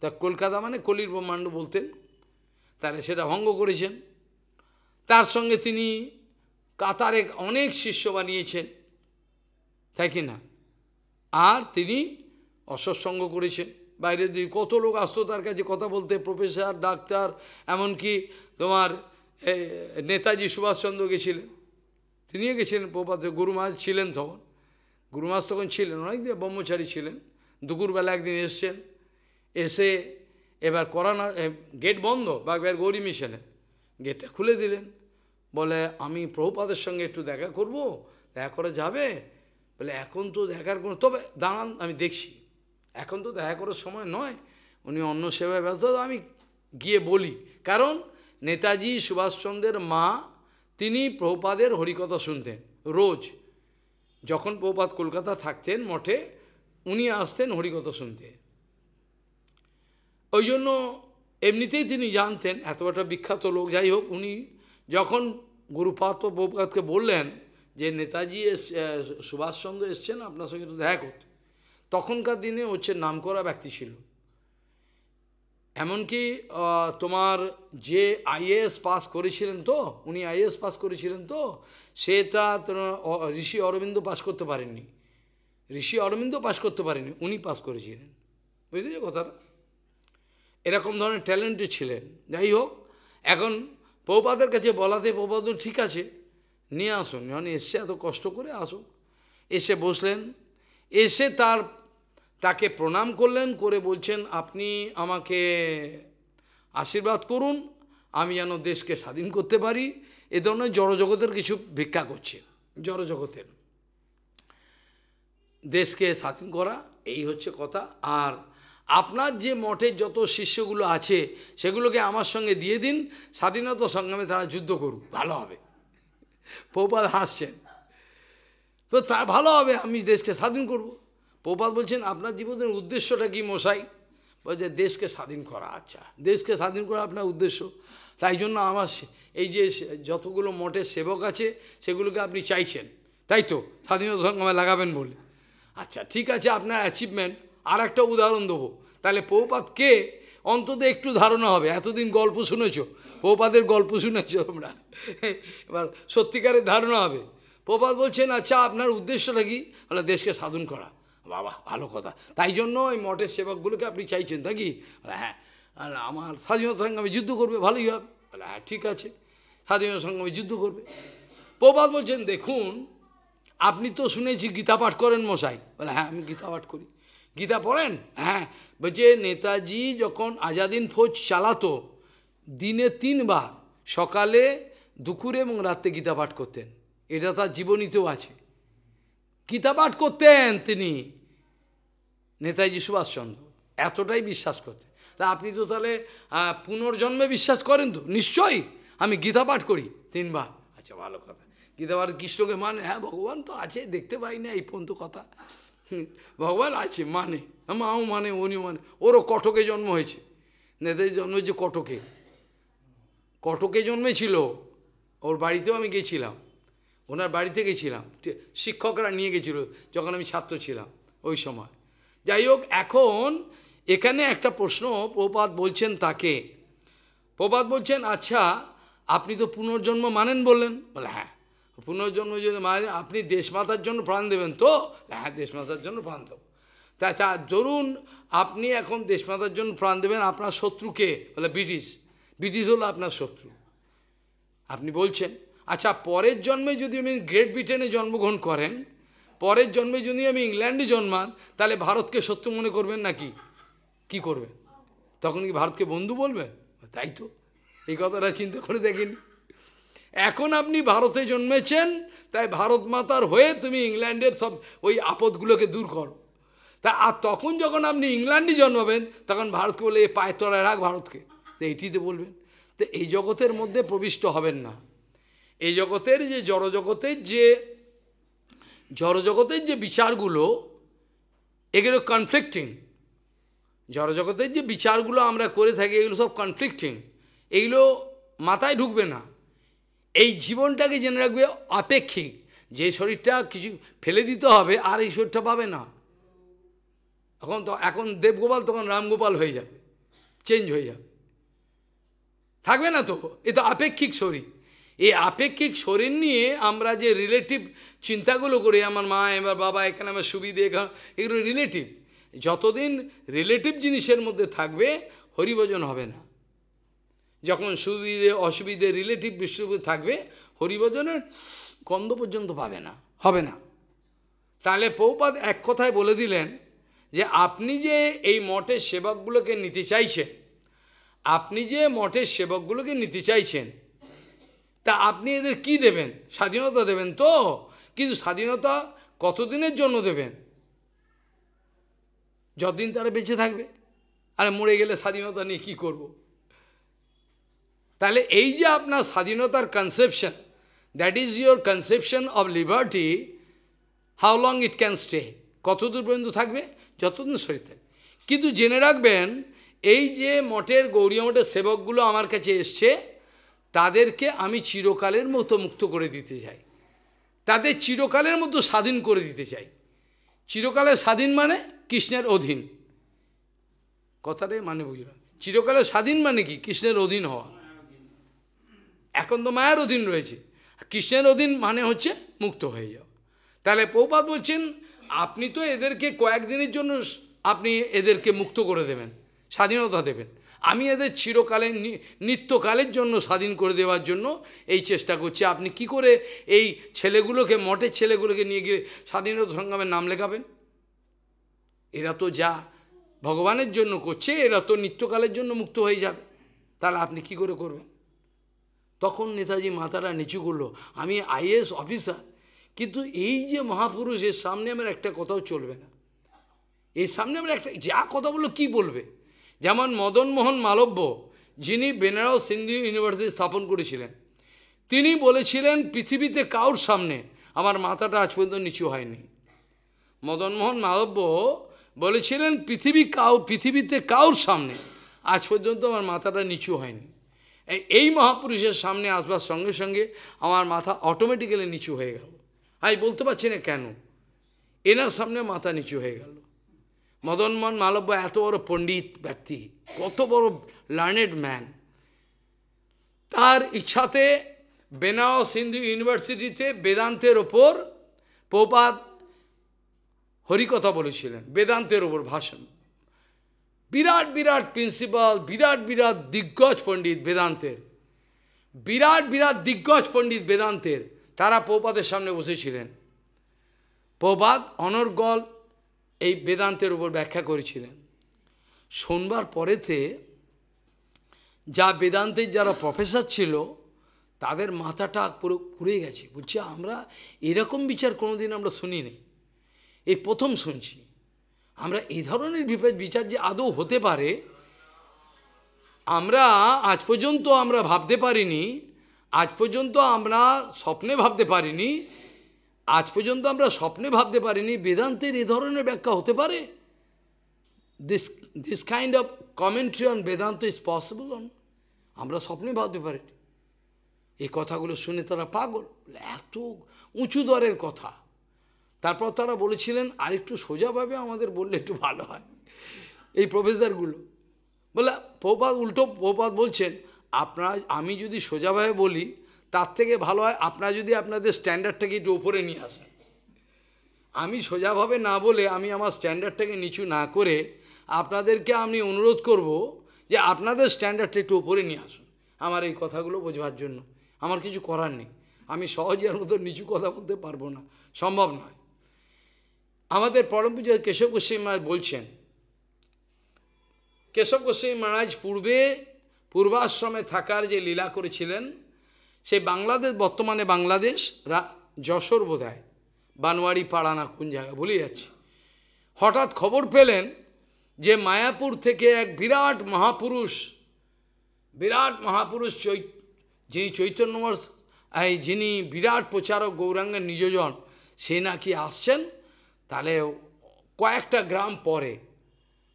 তা কলকাতা মানে কলির ব্রহ্মাণ্ড বলতেন তারে সেটা ভঙ্গ করেছেন তার সঙ্গে তিনি কাতারে অনেক শিষ্য বানিয়েছেন তাই কি না আর তিনি অসৎসঙ্গ করেছেন বাইরে দিয়ে কত লোক আসতো তার কাছে কথা বলতে প্রফেসর ডাক্তার এমনকি তোমার নেতাজি সুভাষচন্দ্র গেছিলেন তিনিও গেছিলেন প্রপাতে গুরু মাছ ছিলেন তখন গুরু মাছ তখন ছিলেন অনেক ব্রহ্মচারী ছিলেন দুপুরবেলা একদিন এসছেন এসে এবার করোনা গেট বন্ধ বাগবাইয়ের গৌরী মিশনে গেটটা খুলে দিলেন বলে আমি প্রভুপাদের সঙ্গে একটু দেখা করব দেখা করা যাবে বলে এখন তো দেখার কোনো তবে দাঁড়ান আমি দেখছি এখন তো দেখা করার সময় নয় উনি অন্য সেবায় ব্যস্ত আমি গিয়ে বলি কারণ নেতাজি সুভাষচন্দ্রের মা তিনি প্রপাদের হরিকথা শুনতেন রোজ যখন প্রপাত কলকাতা থাকতেন মঠে উনি আসতেন হরিকথা শুনতে ওই জন্য এমনিতেই তিনি জানতেন এত একটা বিখ্যাত লোক যাই হোক উনি যখন গুরুপাত প্রপাতকে বললেন যে নেতাজি সুভাষচন্দ্র এসছেন আপনার সঙ্গে একটু দেখা করতে তখনকার দিনে হচ্ছে নাম করা ব্যক্তি ছিল এমনকি তোমার যে আইএএস পাস করেছিলেন তো উনি আইএস পাস করেছিলেন তো সে তা ঋষি অরবিন্দ পাস করতে পারেননি ঋষি অরবিন্দ পাস করতে পারেনি উনি পাস করেছিলেন বুঝলি কথাটা এরকম ধরনের ট্যালেন্টেড ছিলেন যাই হোক এখন পৌপাদের কাছে বলাতে পৌপাদ ঠিক আছে নিয়ে আসুন যখন মানে এসছে এত কষ্ট করে আসুক এসে বসলেন এসে তার তাকে প্রণাম করলেন করে বলছেন আপনি আমাকে আশীর্বাদ করুন আমি যেন দেশকে স্বাধীন করতে পারি এ ধরনের জড়জগতের কিছু ভিক্ষা করছে জড়জগতের দেশকে স্বাধীন করা এই হচ্ছে কথা আর আপনার যে মঠের যত শিষ্যগুলো আছে সেগুলোকে আমার সঙ্গে দিয়ে দিন স্বাধীনতা সংগ্রামে তারা যুদ্ধ করুক ভালো হবে প্রপাত হাসছেন তো তা ভালো হবে আমি দেশকে স্বাধীন করব। প্রপাত বলছেন আপনার জীবনের উদ্দেশ্যটা কি মশাই বলছে দেশকে স্বাধীন করা আচ্ছা দেশকে স্বাধীন করা আপনার উদ্দেশ্য তাই জন্য আমার এই যে যতগুলো মঠের সেবক আছে সেগুলোকে আপনি চাইছেন তাই তো স্বাধীনতা সংগ্রামে লাগাবেন বলে আচ্ছা ঠিক আছে আপনার অ্যাচিভমেন্ট আর একটা উদাহরণ দেবো তাহলে পৌপাত কে অন্তত একটু ধারণা হবে এতদিন গল্প শুনেছ প্রপাদের গল্প শুনেছ আমরা এবার সত্যিকারের ধারণা হবে প্রপাত বলছেন আচ্ছা আপনার উদ্দেশ্যটা কি বলে দেশকে সাধন করা বাবা ভালো কথা তাই জন্য ওই মঠের সেবকগুলোকে আপনি চাইছেন নাকি হ্যাঁ আর আমার স্বাধীনতা সংগ্রামে যুদ্ধ করবে ভালোই হবে বলে হ্যাঁ ঠিক আছে স্বাধীনতা সংগ্রামে যুদ্ধ করবে প্রপাত বলছেন দেখুন আপনি তো শুনেছি গীতা পাঠ করেন মশাই বলে হ্যাঁ আমি গীতা পাঠ করি গীতা পড়েন হ্যাঁ বলছে নেতাজি যখন আজাদিন ফৌজ চালাতো দিনে তিনবার সকালে দুপুরে এবং রাত্রে গীতা পাঠ করতেন এটা তার জীবনীতেও আছে গীতা পাঠ করতেন তিনি নেতাজি সুভাষচন্দ্র এতটাই বিশ্বাস করতেন তা আপনি তো তাহলে পুনর্জন্মে বিশ্বাস করেন তো নিশ্চয়ই আমি গীতা পাঠ করি তিনবার আচ্ছা ভালো কথা গীতা পাঠ কৃষ্ণকে মানে হ্যাঁ ভগবান তো আছে দেখতে পাই না এই পর্যন্ত কথা ভগবান আছে মানে মাও মানে উনিও মানে ওরও কটকে জন্ম হয়েছে নেতাজি জন্ম হয়েছে কটকে কটকে জন্মেছিল ওর বাড়িতেও আমি গেছিলাম ওনার বাড়িতে গেছিলাম শিক্ষকরা নিয়ে গেছিল যখন আমি ছাত্র ছিলাম ওই সময় যাই হোক এখন এখানে একটা প্রশ্ন প্রপাত বলছেন তাকে প্রপাত বলছেন আচ্ছা আপনি তো পুনর্জন্ম মানেন বললেন বলে হ্যাঁ পুনর্জন্ম যদি মানে আপনি দেশমাতার জন্য প্রাণ দেবেন তো হ্যাঁ দেশমাতার জন্য প্রাণ দেব তা আচ্ছা, ধরুন আপনি এখন দেশমাতার জন্য প্রাণ দেবেন আপনার শত্রুকে বলে ব্রিটিশ ব্রিটিশ হলো আপনার শত্রু আপনি বলছেন আচ্ছা পরের জন্মে যদি আমি গ্রেট ব্রিটেনে জন্মগ্রহণ করেন পরের জন্মে যদি আমি ইংল্যান্ডে জন্মান তাহলে ভারতকে শত্রু মনে করবেন নাকি কি করবেন তখন কি ভারতকে বন্ধু বলবেন তাই তো এই কথাটা চিন্তা করে দেখেন এখন আপনি ভারতে জন্মেছেন তাই ভারত মাতার হয়ে তুমি ইংল্যান্ডের সব ওই আপদগুলোকে দূর করো তা আর তখন যখন আপনি ইংল্যান্ডে জন্মাবেন তখন ভারতকে বলে এ পায়ে তলায় রাখ ভারতকে তো এটিতে বলবেন তো এই জগতের মধ্যে প্রবিষ্ট হবেন না এই জগতের যে জড়জগতের যে জড়জগতের যে বিচারগুলো এগুলো কনফ্লিক্টিং জড়জগতের যে বিচারগুলো আমরা করে থাকি এগুলো সব কনফ্লিক্টিং এইগুলো মাথায় ঢুকবে না এই জীবনটাকে জেনে রাখবে আপেক্ষিক যে শরীরটা কিছু ফেলে দিতে হবে আর এই শরীরটা পাবে না এখন তো এখন দেবগোপাল তখন রামগোপাল হয়ে যাবে চেঞ্জ হয়ে যাবে থাকবে না তো এ তো আপেক্ষিক শরীর এই আপেক্ষিক শরীর নিয়ে আমরা যে রিলেটিভ চিন্তাগুলো করি আমার মা এবার বাবা এখানে আমার সুবিধে এখানে এগুলো রিলেটিভ যতদিন রিলেটিভ জিনিসের মধ্যে থাকবে হরিভজন হবে না যখন সুবিধে অসুবিধে রিলেটিভ বিশ্বরূপে থাকবে হরিভজনের গন্ধ পর্যন্ত পাবে না হবে না তাহলে পৌপাদ এক কথায় বলে দিলেন যে আপনি যে এই মঠের সেবকগুলোকে নিতে চাইছেন আপনি যে মঠের সেবকগুলোকে নিতে চাইছেন তা আপনি এদের কি দেবেন স্বাধীনতা দেবেন তো কিন্তু স্বাধীনতা কতদিনের জন্য দেবেন যতদিন তারা বেঁচে থাকবে আর মরে গেলে স্বাধীনতা নিয়ে কী করব। তাহলে এই যে আপনার স্বাধীনতার conception that is your conception of liberty how long it can stay কতদূর পর্যন্ত থাকবে যতদিন শরীর থাকবে কিন্তু জেনে রাখবেন এই যে মঠের গৌরী মঠের সেবকগুলো আমার কাছে এসছে তাদেরকে আমি চিরকালের মতো মুক্ত করে দিতে চাই তাদের চিরকালের মতো স্বাধীন করে দিতে চাই চিরকালের স্বাধীন মানে কৃষ্ণের অধীন কথাটাই মানে বুঝলাম চিরকালের স্বাধীন মানে কি কৃষ্ণের অধীন হওয়া এখন তো মায়ের অধীন রয়েছে কৃষ্ণের অধীন মানে হচ্ছে মুক্ত হয়ে যাও তাহলে পৌপাত বলছেন আপনি তো এদেরকে কয়েকদিনের জন্য আপনি এদেরকে মুক্ত করে দেবেন স্বাধীনতা দেবেন আমি এদের চিরকালে নিত্যকালের জন্য স্বাধীন করে দেওয়ার জন্য এই চেষ্টা করছি আপনি কি করে এই ছেলেগুলোকে মঠের ছেলেগুলোকে নিয়ে গিয়ে স্বাধীনতা সংগ্রামের নাম লেখাবেন এরা তো যা ভগবানের জন্য করছে এরা তো নিত্যকালের জন্য মুক্ত হয়ে যাবে তাহলে আপনি কি করে করবেন তখন নেতাজি মাতারা নিচু করলো আমি আইএস অফিসার কিন্তু এই যে মহাপুরুষের সামনে আমার একটা কথাও চলবে না এর সামনে আমার একটা যা কথা বললো কি বলবে যেমন মদনমোহন মালব্য যিনি বেনারস হিন্দু ইউনিভার্সিটি স্থাপন করেছিলেন তিনি বলেছিলেন পৃথিবীতে কাউর সামনে আমার মাথাটা আজ পর্যন্ত নিচু হয়নি মদনমোহন মালব্য বলেছিলেন পৃথিবী কাউ পৃথিবীতে কাউর সামনে আজ পর্যন্ত আমার মাথাটা নিচু হয়নি এই মহাপুরুষের সামনে আসবার সঙ্গে সঙ্গে আমার মাথা অটোমেটিক্যালি নিচু হয়ে গেল আমি বলতে পারছি না কেন এনার সামনে মাথা নিচু হয়ে গেল মদনমোহন মালব্য এত বড় পণ্ডিত ব্যক্তি কত বড় লার্নেড ম্যান তার ইচ্ছাতে বেনারস হিন্দু ইউনিভার্সিটিতে বেদান্তের ওপর প্রপাত হরিকথা বলেছিলেন বেদান্তের ওপর ভাষণ বিরাট বিরাট প্রিন্সিপাল বিরাট বিরাট দিগ্গজ পণ্ডিত বেদান্তের বিরাট বিরাট দিগ্গজ পণ্ডিত বেদান্তের তারা প্রপাতের সামনে বসেছিলেন প্রপাত অনর্গল এই বেদান্তের উপর ব্যাখ্যা করেছিলেন শোনবার পরেতে যা বেদান্তের যারা প্রফেসর ছিল তাদের মাথাটা পুরো ঘুরে গেছে বুঝছি আমরা এরকম বিচার কোনোদিন আমরা শুনিনি এই প্রথম শুনছি আমরা এই ধরনের বিপদ বিচার যে আদৌ হতে পারে আমরা আজ পর্যন্ত আমরা ভাবতে পারিনি আজ পর্যন্ত আমরা স্বপ্নে ভাবতে পারিনি আজ পর্যন্ত আমরা স্বপ্নে ভাবতে পারিনি বেদান্তের এ ধরনের ব্যাখ্যা হতে পারে this this kind of commentary on Vedanta is possible on আমরা স্বপ্নে ভাবতে পারি এই কথাগুলো শুনে তারা পাগল এত উঁচু দরের কথা তারপর তারা বলেছিলেন আরেকটু সোজাভাবে আমাদের বললে একটু ভালো হয় এই প্রফেসরগুলো বলে প্রপাত উল্টো প্রপাত বলছেন আপনারা আমি যদি সোজাভাবে বলি তার থেকে ভালো হয় আপনারা যদি আপনাদের স্ট্যান্ডার্ডটাকে একটু ওপরে নিয়ে আসেন আমি সোজাভাবে না বলে আমি আমার স্ট্যান্ডার্ডটাকে নিচু না করে আপনাদেরকে আমি অনুরোধ করব যে আপনাদের স্ট্যান্ডার্ডটা একটু ওপরে নিয়ে আসুন আমার এই কথাগুলো বোঝবার জন্য আমার কিছু করার নেই আমি সহজের মতো নিচু কথা বলতে পারবো না সম্ভব নয় আমাদের পরম পূজার কেশব গোস্বী মহারাজ বলছেন কেশব গোস্বী মহারাজ পূর্বে পূর্বাশ্রমে থাকার যে লীলা করেছিলেন সেই বাংলাদেশ বর্তমানে বাংলাদেশ রা যশোর বোধহয় বানোয়ারি পাড়া না কোন জায়গা ভুলে যাচ্ছি হঠাৎ খবর পেলেন যে মায়াপুর থেকে এক বিরাট মহাপুরুষ বিরাট মহাপুরুষ চৈ যিনি চৈতন্যমর এই যিনি বিরাট প্রচারক গৌরাঙ্গের নিজজন সে নাকি আসছেন তাহলে কয়েকটা গ্রাম পরে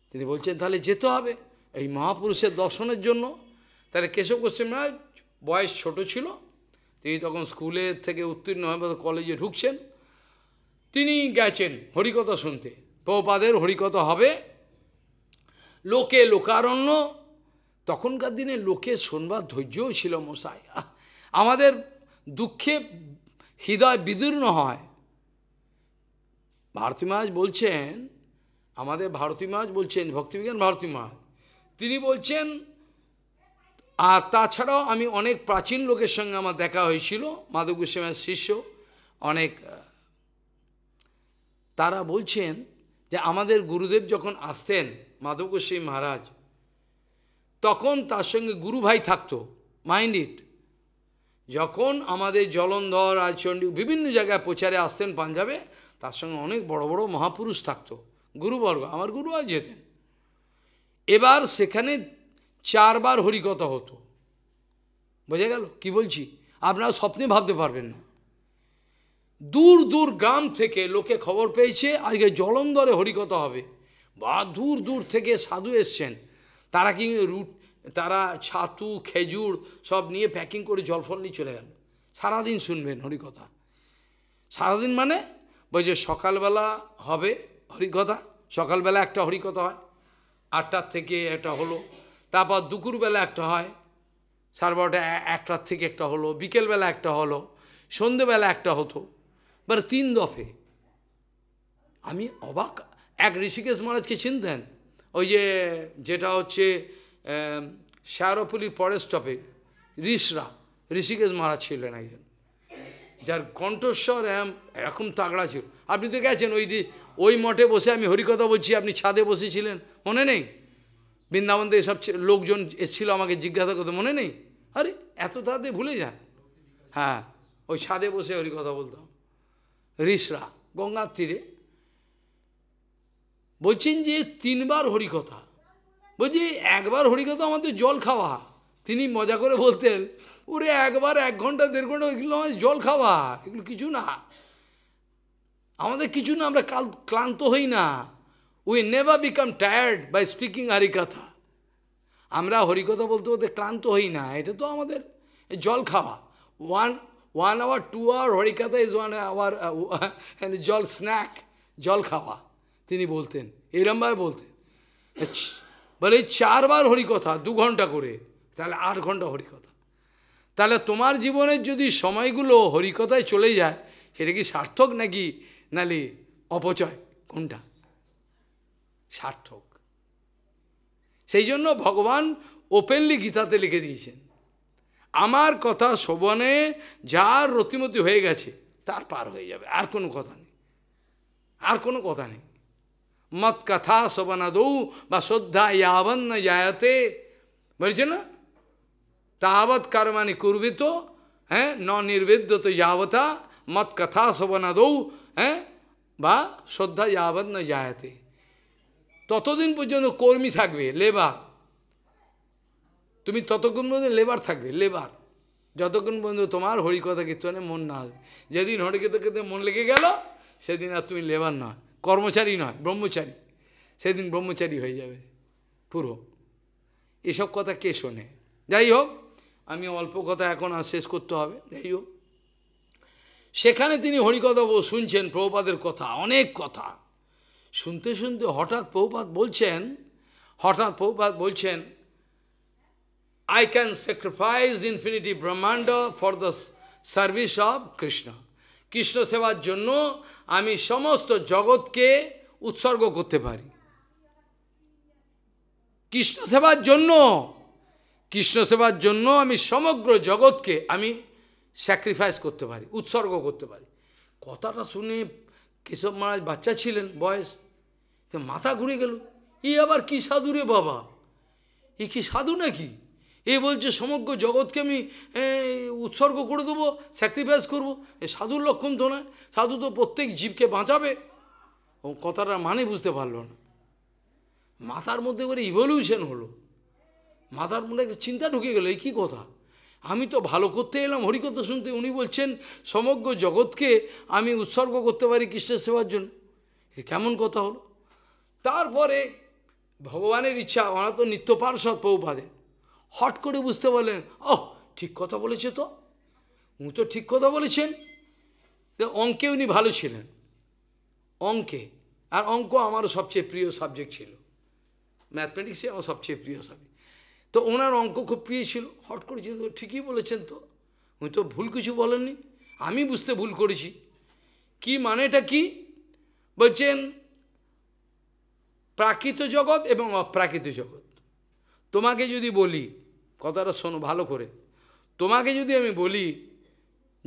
তিনি বলছেন তাহলে যেতে হবে এই মহাপুরুষের দর্শনের জন্য তাহলে কেশব গোস্বামী বয়স ছোট ছিল তিনি তখন স্কুলে থেকে উত্তীর্ণ হয়ে কলেজে ঢুকছেন তিনি গেছেন হরিকথা শুনতে প্রপাদের হরিকথা হবে লোকে লোকারণ্য তখনকার দিনে লোকে শুনবার ধৈর্যও ছিল মশাই আমাদের দুঃখে হৃদয় বিদীর্ণ হয় ভারতী মহারাজ বলছেন আমাদের ভারতী মহারাজ বলছেন ভক্তিবিজ্ঞান ভারতী মহারাজ তিনি বলছেন আর তাছাড়াও আমি অনেক প্রাচীন লোকের সঙ্গে আমার দেখা হয়েছিল মাধব গোস্বামীর শিষ্য অনেক তারা বলছেন যে আমাদের গুরুদেব যখন আসতেন মাধব গোস্বামী মহারাজ তখন তার সঙ্গে গুরু ভাই থাকতো মাইন্ড ইট যখন আমাদের জলন্ধর রাজচণ্ডী বিভিন্ন জায়গায় প্রচারে আসতেন পাঞ্জাবে তার সঙ্গে অনেক বড় বড় মহাপুরুষ থাকতো গুরুবর্গ আমার গুরু আজ যেতেন এবার সেখানে চারবার হরিকথা হতো বোঝা গেল কি বলছি আপনারা স্বপ্নে ভাবতে পারবেন না দূর দূর গ্রাম থেকে লোকে খবর পেয়েছে আজকে জলন্ধরে হরিকথা হবে বা দূর দূর থেকে সাধু এসছেন তারা কি রুট তারা ছাতু খেজুর সব নিয়ে প্যাকিং করে জলফল নিয়ে চলে গেল সারাদিন শুনবেন হরিকথা সারাদিন মানে বলছে সকালবেলা হবে হরিকথা সকালবেলা একটা হরিকথা হয় আটটার থেকে এটা হলো তারপর দুপুরবেলা একটা হয় সাড়ে একটার থেকে একটা হলো বিকেলবেলা একটা হলো সন্ধেবেলা একটা হতো মানে তিন দফে আমি অবাক এক ঋষিকেশ মহারাজকে চিনতেন ওই যে যেটা হচ্ছে শ্যারোপলির পরের স্টপে ঋষরা ঋষিকেশ মহারাজ ছিলেন একজন যার কণ্ঠস্বর এরকম তাগড়া ছিল আপনি তো গেছেন ওই ওই মঠে বসে আমি হরিকথা বলছি আপনি ছাদে বসেছিলেন মনে নেই বৃন্দাবন থেকে সব লোকজন এসেছিল আমাকে জিজ্ঞাসা করতে মনে নেই আরে এত তাড়াতাড়ি ভুলে যান হ্যাঁ ওই ছাদে বসে ওরই কথা বলতাম ঋষরা গঙ্গার তীরে বলছেন যে তিনবার হরিকথা বলছি একবার হরিকথা আমাদের জল খাওয়া তিনি মজা করে বলতেন ওরে একবার এক ঘন্টা দেড় ঘন্টা ওইগুলো আমাদের জল খাওয়া এগুলো কিছু না আমাদের কিছু না আমরা কাল ক্লান্ত হই না we never become tired by speaking Harikatha আমরা হরিকথা বলতে বলতে ক্লান্ত হই না এটা তো আমাদের জল খাওয়া one one hour two hour Harikatha is one hour জল স্ন্যাক জল খাওয়া তিনি বলতেন এরমভাবে বলতেন বলে চারবার হরিকথা দু ঘন্টা করে তাহলে আট ঘন্টা হরিকথা তাহলে তোমার জীবনের যদি সময়গুলো হরিকথায় চলে যায় সেটা কি সার্থক নাকি নালে অপচয় কোনটা সার্থক সেই জন্য ভগবান ওপেনলি গীতাতে লিখে দিয়েছেন আমার কথা শোভনে যার রতিমতি হয়ে গেছে তার পার হয়ে যাবে আর কোনো কথা নেই আর কোনো কথা নেই মত কথা দৌ বা শ্রদ্ধা ইয়াবন্ন জায়াতে বলছে না তাবৎ কর্মানি কুর্বিত হ্যাঁ ন নির্বেদ্যত যাবতা মত কথা শোভনাদৌ হ্যাঁ বা শ্রদ্ধা যাবৎ না ততদিন পর্যন্ত কর্মী থাকবে লেবার তুমি ততক্ষণ পর্যন্ত লেবার থাকবে লেবার যতক্ষণ পর্যন্ত তোমার হরিকথা কীর্তনে মন না আসবে যেদিন হরিকথা কীর্তনে মন লেগে গেল সেদিন আর তুমি লেবার নয় কর্মচারী নয় ব্রহ্মচারী সেদিন ব্রহ্মচারী হয়ে যাবে পুরো এসব কথা কে শোনে যাই হোক আমি অল্প কথা এখন আর শেষ করতে হবে যাই হোক সেখানে তিনি হরিকথা শুনছেন প্রভুপাদের কথা অনেক কথা শুনতে শুনতে হঠাৎ প্রভুপাত বলছেন হঠাৎ প্রভুপাত বলছেন I can sacrifice infinity brahmanda for the service of Krishna Krishna সেবার জন্য আমি সমস্ত জগৎকে উৎসর্গ করতে পারি কৃষ্ণ সেবার জন্য কৃষ্ণ সেবার জন্য আমি সমগ্র জগৎকে আমি স্যাক্রিফাইস করতে পারি উৎসর্গ করতে পারি কথাটা শুনে কেশব মহারাজ বাচ্চা ছিলেন বয়স তো মাথা ঘুরে গেল ই আবার কি সাধু রে বাবা এ কি সাধু নাকি এ বলছে সমগ্র জগৎকে আমি উৎসর্গ করে দেবো স্যাক্রিফাইস করবো এ সাধুর লক্ষণ তো নয় সাধু তো প্রত্যেক জীবকে বাঁচাবে ও কথাটা মানে বুঝতে পারলো না মাথার মধ্যে করে ইভলিউশন হলো মাথার মধ্যে একটা চিন্তা ঢুকে গেলো এই কী কথা আমি তো ভালো করতে এলাম হরিকথা শুনতে উনি বলছেন সমগ্র জগৎকে আমি উৎসর্গ করতে পারি কৃষ্ণের সেবার জন্য কেমন কথা হলো তারপরে ভগবানের ইচ্ছা ওনারা তো নিত্য পার্শ্বদ পৌপাদে হট করে বুঝতে পারলেন ও ঠিক কথা বলেছে তো উনি তো ঠিক কথা বলেছেন অঙ্কে উনি ভালো ছিলেন অঙ্কে আর অঙ্ক আমার সবচেয়ে প্রিয় সাবজেক্ট ছিল ম্যাথমেটিক্সে আমার সবচেয়ে প্রিয় সাবজেক্ট তো ওনার অঙ্ক খুব প্রিয় ছিল হট করেছেন তো ঠিকই বলেছেন তো উনি তো ভুল কিছু বলেননি আমি বুঝতে ভুল করেছি কি মানেটা কি বলছেন প্রাকৃত জগৎ এবং অপ্রাকৃত জগৎ তোমাকে যদি বলি কথাটা শোনো ভালো করে তোমাকে যদি আমি বলি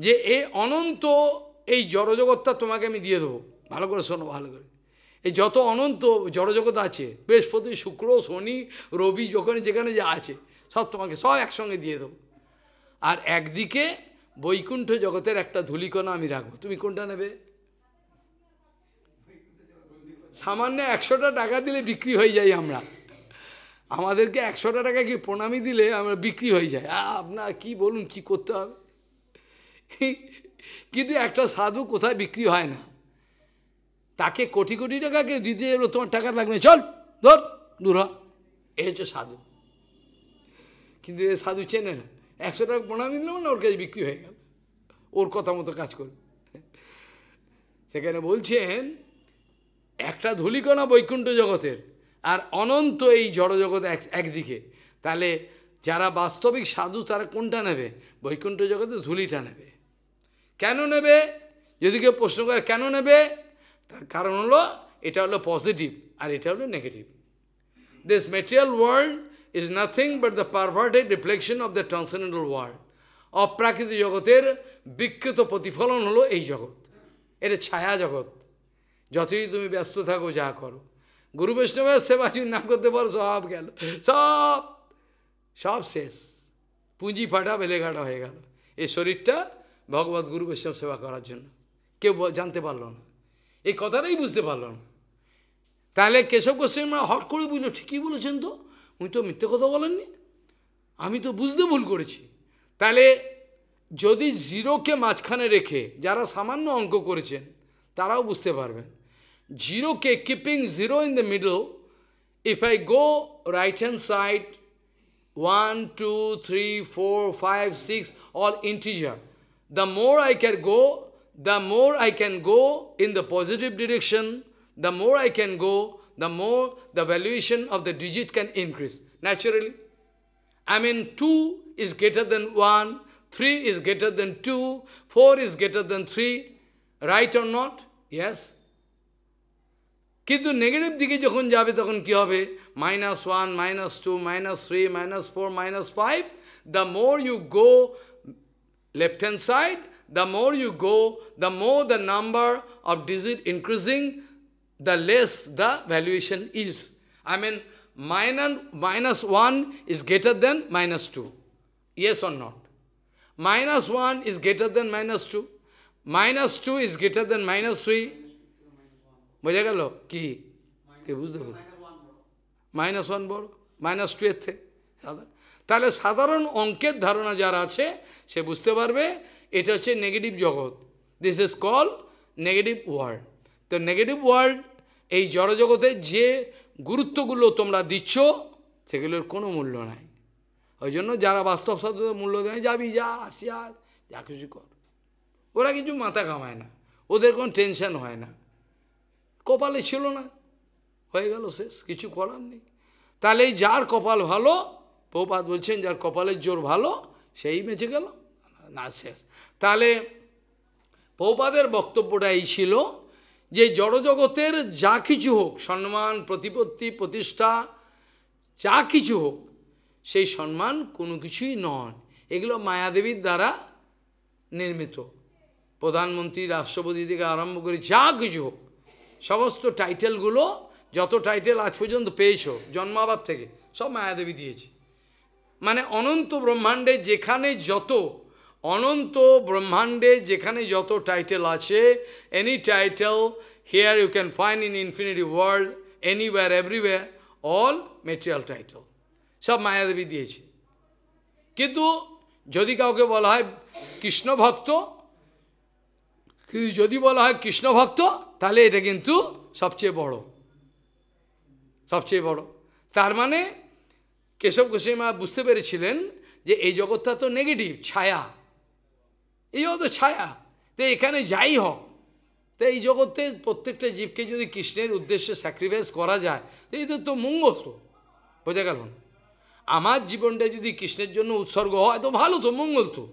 যে এ অনন্ত এই জড়জগৎটা তোমাকে আমি দিয়ে দেবো ভালো করে শোনো ভালো করে এই যত অনন্ত জড়জগৎ আছে বৃহস্পতি শুক্র শনি রবি যখন যেখানে যা আছে সব তোমাকে সব একসঙ্গে দিয়ে দেবো আর একদিকে বৈকুণ্ঠ জগতের একটা ধুলিকণা আমি রাখবো তুমি কোনটা নেবে সামান্য একশোটা টাকা দিলে বিক্রি হয়ে যাই আমরা আমাদেরকে একশোটা টাকা কি প্রণামি দিলে আমরা বিক্রি হয়ে যায় আপনার কি বলুন কি করতে হবে কিন্তু একটা সাধু কোথায় বিক্রি হয় না তাকে কোটি কোটি টাকা কেউ দিতে যাবে তোমার টাকা লাগবে চল ধর দূর এ হচ্ছে সাধু কিন্তু এ সাধু চেনে না একশো টাকা প্রণামী দিল না মানে ওর কাছে বিক্রি হয়ে গেল ওর কথা মতো কাজ করবে সেখানে বলছেন একটা ধুলিকণা বৈকুণ্ঠ জগতের আর অনন্ত এই জড়জগৎ এক একদিকে তাহলে যারা বাস্তবিক সাধু তারা কোনটা নেবে বৈকুণ্ঠ জগতে ধুলিটা নেবে কেন নেবে যদি কেউ প্রশ্ন করে কেন নেবে তার কারণ হলো এটা হলো পজিটিভ আর এটা হলো negative this material world is nothing but the perverted reflection of the transcendental world অপ্রাকৃত জগতের বিকৃত প্রতিফলন হলো এই জগৎ এটা ছায়া জগৎ যতই তুমি ব্যস্ত থাকো যা করো গুরু বৈষ্ণবের সেবা যদি না করতে পারো সব গেল সব সব শেষ পুঁজি ফাটা বেলেঘাটা হয়ে গেল এই শরীরটা ভগবত গুরু বৈষ্ণব সেবা করার জন্য কেউ জানতে পারল না এই কথাটাই বুঝতে পারলাম তাহলে কেশব গোস্বামী হট করে বুঝলো ঠিকই বলেছেন তো উনি তো মিথ্যে কথা বলেননি আমি তো বুঝতে ভুল করেছি তাহলে যদি জিরোকে মাঝখানে রেখে যারা সামান্য অঙ্ক করেছেন তারাও বুঝতে পারবেন জিরোকে keeping zero in the middle if I go right hand side one two three four five six all integer the more I care go the more I can go in the positive direction, the more I can go, the more the valuation of the digit can increase, naturally. I mean, 2 is greater than 1, 3 is greater than 2, 4 is greater than 3, right or not? Yes. কিন্তু নেগেটিভ দিকে যখন যাবে তখন কি হবে minus one minus two minus three minus four minus five the more you go left hand side the more you go, the more the number of digit increasing, the less the valuation is. I mean, minus, minus 1 is greater than minus 2. Yes or not? Minus 1 is greater than minus 2. Minus 2 is greater than minus 3. বোঝা গেল কি কে বুঝতে পারল minus one বড় minus two এর থেকে তাহলে সাধারণ অঙ্কের ধারণা যারা আছে সে বুঝতে পারবে এটা হচ্ছে নেগেটিভ জগৎ this is call negative world তো নেগেটিভ ওয়ার্ল্ড এই জড়জগতে যে গুরুত্বগুলো তোমরা দিচ্ছ সেগুলোর কোনো মূল্য নাই ওই জন্য যারা বাস্তব সাধ্য মূল্য দেয় যাবি যা আসিয়া যা কিছু কর ওরা কিছু মাথা কামায় না ওদের কোনো টেনশন হয় না কপালে ছিল না হয়ে গেল শেষ কিছু করার নেই তাহলে যার কপাল ভালো প্রপাত বলছেন যার কপালের জোর ভালো সেই বেঁচে গেল না শেষ তাহলে পৌপাদের বক্তব্যটা এই ছিল যে জড়জগতের যা কিছু হোক সম্মান প্রতিপত্তি প্রতিষ্ঠা যা কিছু হোক সেই সম্মান কোনো কিছুই নন এগুলো মায়াদেবীর দ্বারা নির্মিত প্রধানমন্ত্রী রাষ্ট্রপতি থেকে আরম্ভ করে যা কিছু হোক সমস্ত টাইটেলগুলো যত টাইটেল আজ পর্যন্ত পেয়েছ জন্মাবার থেকে সব মায়াদেবী দিয়েছে মানে অনন্ত ব্রহ্মাণ্ডে যেখানে যত অনন্ত ব্রহ্মাণ্ডে যেখানে যত টাইটেল আছে any title here you can fine in infinity world anywhere everywhere all material title সব মায়াদেবী দিয়েছে কিন্তু যদি কাউকে বলা হয় কৃষ্ণ ভক্ত যদি বলা হয় কৃষ্ণ ভক্ত তাহলে এটা কিন্তু সবচেয়ে বড় সবচেয়ে বড় তার মানে কেশব গোস্বামী বুঝতে পেরেছিলেন যে এই জগৎটা তো নেগেটিভ ছায়া এই হতো ছায়া তো এখানে যাই হোক তো এই জগতে প্রত্যেকটা জীবকে যদি কৃষ্ণের উদ্দেশ্যে স্যাক্রিফাইস করা যায় তো এই তো মঙ্গল তো বোঝা গেল না আমার জীবনটা যদি কৃষ্ণের জন্য উৎসর্গ হয় তো ভালো তো মঙ্গল তো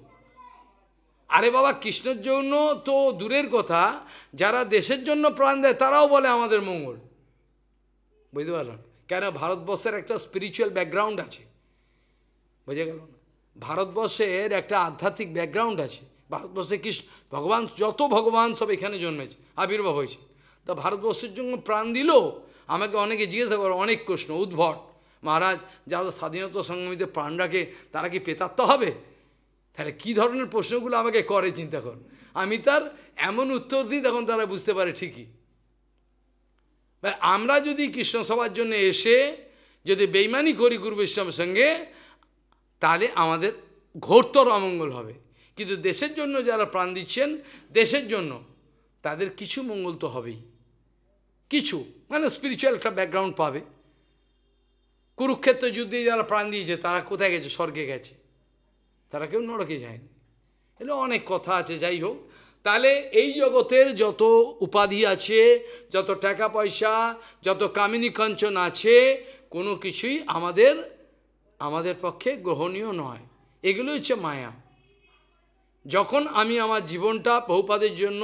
আরে বাবা কৃষ্ণের জন্য তো দূরের কথা যারা দেশের জন্য প্রাণ দেয় তারাও বলে আমাদের মঙ্গল বুঝতে পারলাম কেন ভারতবর্ষের একটা স্পিরিচুয়াল ব্যাকগ্রাউন্ড আছে বোঝা গেল ভারতবর্ষের একটা আধ্যাত্মিক ব্যাকগ্রাউন্ড আছে ভারতবর্ষে কৃষ্ণ ভগবান যত ভগবান সব এখানে জন্মেছে আবির্ভাব হয়েছে তা ভারতবর্ষের জন্য প্রাণ দিল আমাকে অনেকে জিজ্ঞাসা করে অনেক প্রশ্ন উদ্ভট মহারাজ যারা স্বাধীনতা সংগ্রামীতে প্রাণ রাখে তারা কি পেতাত্ম হবে তাহলে কি ধরনের প্রশ্নগুলো আমাকে করে চিন্তা কর আমি তার এমন উত্তর দিই তখন তারা বুঝতে পারে ঠিকই আমরা যদি কৃষ্ণ সভার জন্য এসে যদি বেইমানি করি গুরু বৈষ্ণবের সঙ্গে তাহলে আমাদের ঘোরতর অমঙ্গল হবে কিন্তু দেশের জন্য যারা প্রাণ দিচ্ছেন দেশের জন্য তাদের কিছু মঙ্গল তো হবেই কিছু মানে স্পিরিচুয়াল একটা ব্যাকগ্রাউন্ড পাবে কুরুক্ষেত্র যুদ্ধে যারা প্রাণ দিয়েছে তারা কোথায় গেছে স্বর্গে গেছে তারা কেউ নরকে যায়নি এগুলো অনেক কথা আছে যাই হোক তাহলে এই জগতের যত উপাধি আছে যত টাকা পয়সা যত কামিনী কাঞ্চন আছে কোনো কিছুই আমাদের আমাদের পক্ষে গ্রহণীয় নয় এগুলো হচ্ছে মায়া যখন আমি আমার জীবনটা বহুপাদের জন্য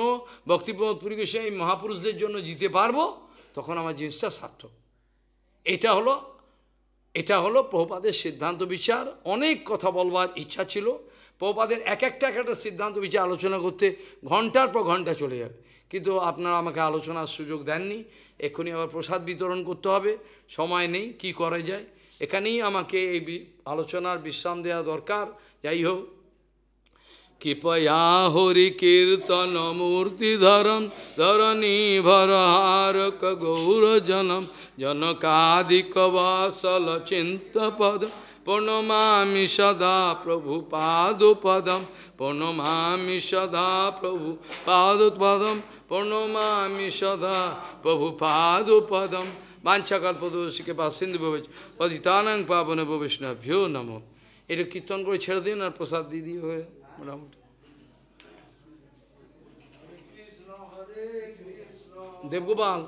ভক্তিপ্রমোদপুরীকে সেই মহাপুরুষদের জন্য জিতে পারবো তখন আমার জিনিসটা সার্থক এটা হলো এটা হলো প্রহুপাদের সিদ্ধান্ত বিচার অনেক কথা বলবার ইচ্ছা ছিল প্রভুপাদের এক একটা এক একটা সিদ্ধান্ত বিচার আলোচনা করতে ঘন্টার পর ঘন্টা চলে যাবে কিন্তু আপনারা আমাকে আলোচনার সুযোগ দেননি এক্ষুনি আবার প্রসাদ বিতরণ করতে হবে সময় নেই কি করা যায় এখানেই আমাকে এই আলোচনার বিশ্রাম দেওয়া দরকার যাই হোক कृपया हरिकीर्तनमूर्तिधरं धरणीभरहारकगौरजनं जनकादिकवासलचिन्तपदं प्रणमामि सदा प्रभुपादुपदं प्रणमामि सदा प्रभुपादुपदं प्रणमामि सदा प्रभुपादुपदं বাঞ্ছাকল্পদোষীকে বা সিন্ধু ভবেছ পতিতানাং পাবন ভবিষ্ণভ্যো নমো এটা কীর্তন করে ছেড়ে দিন আর প্রসাদ দিয়ে দিয়ে দেবগোপাল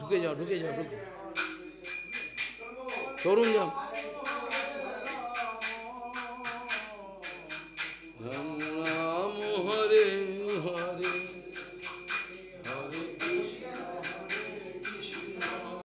ঢুকে যাও ঢুকে যাও ঢুকে তরুণ যাও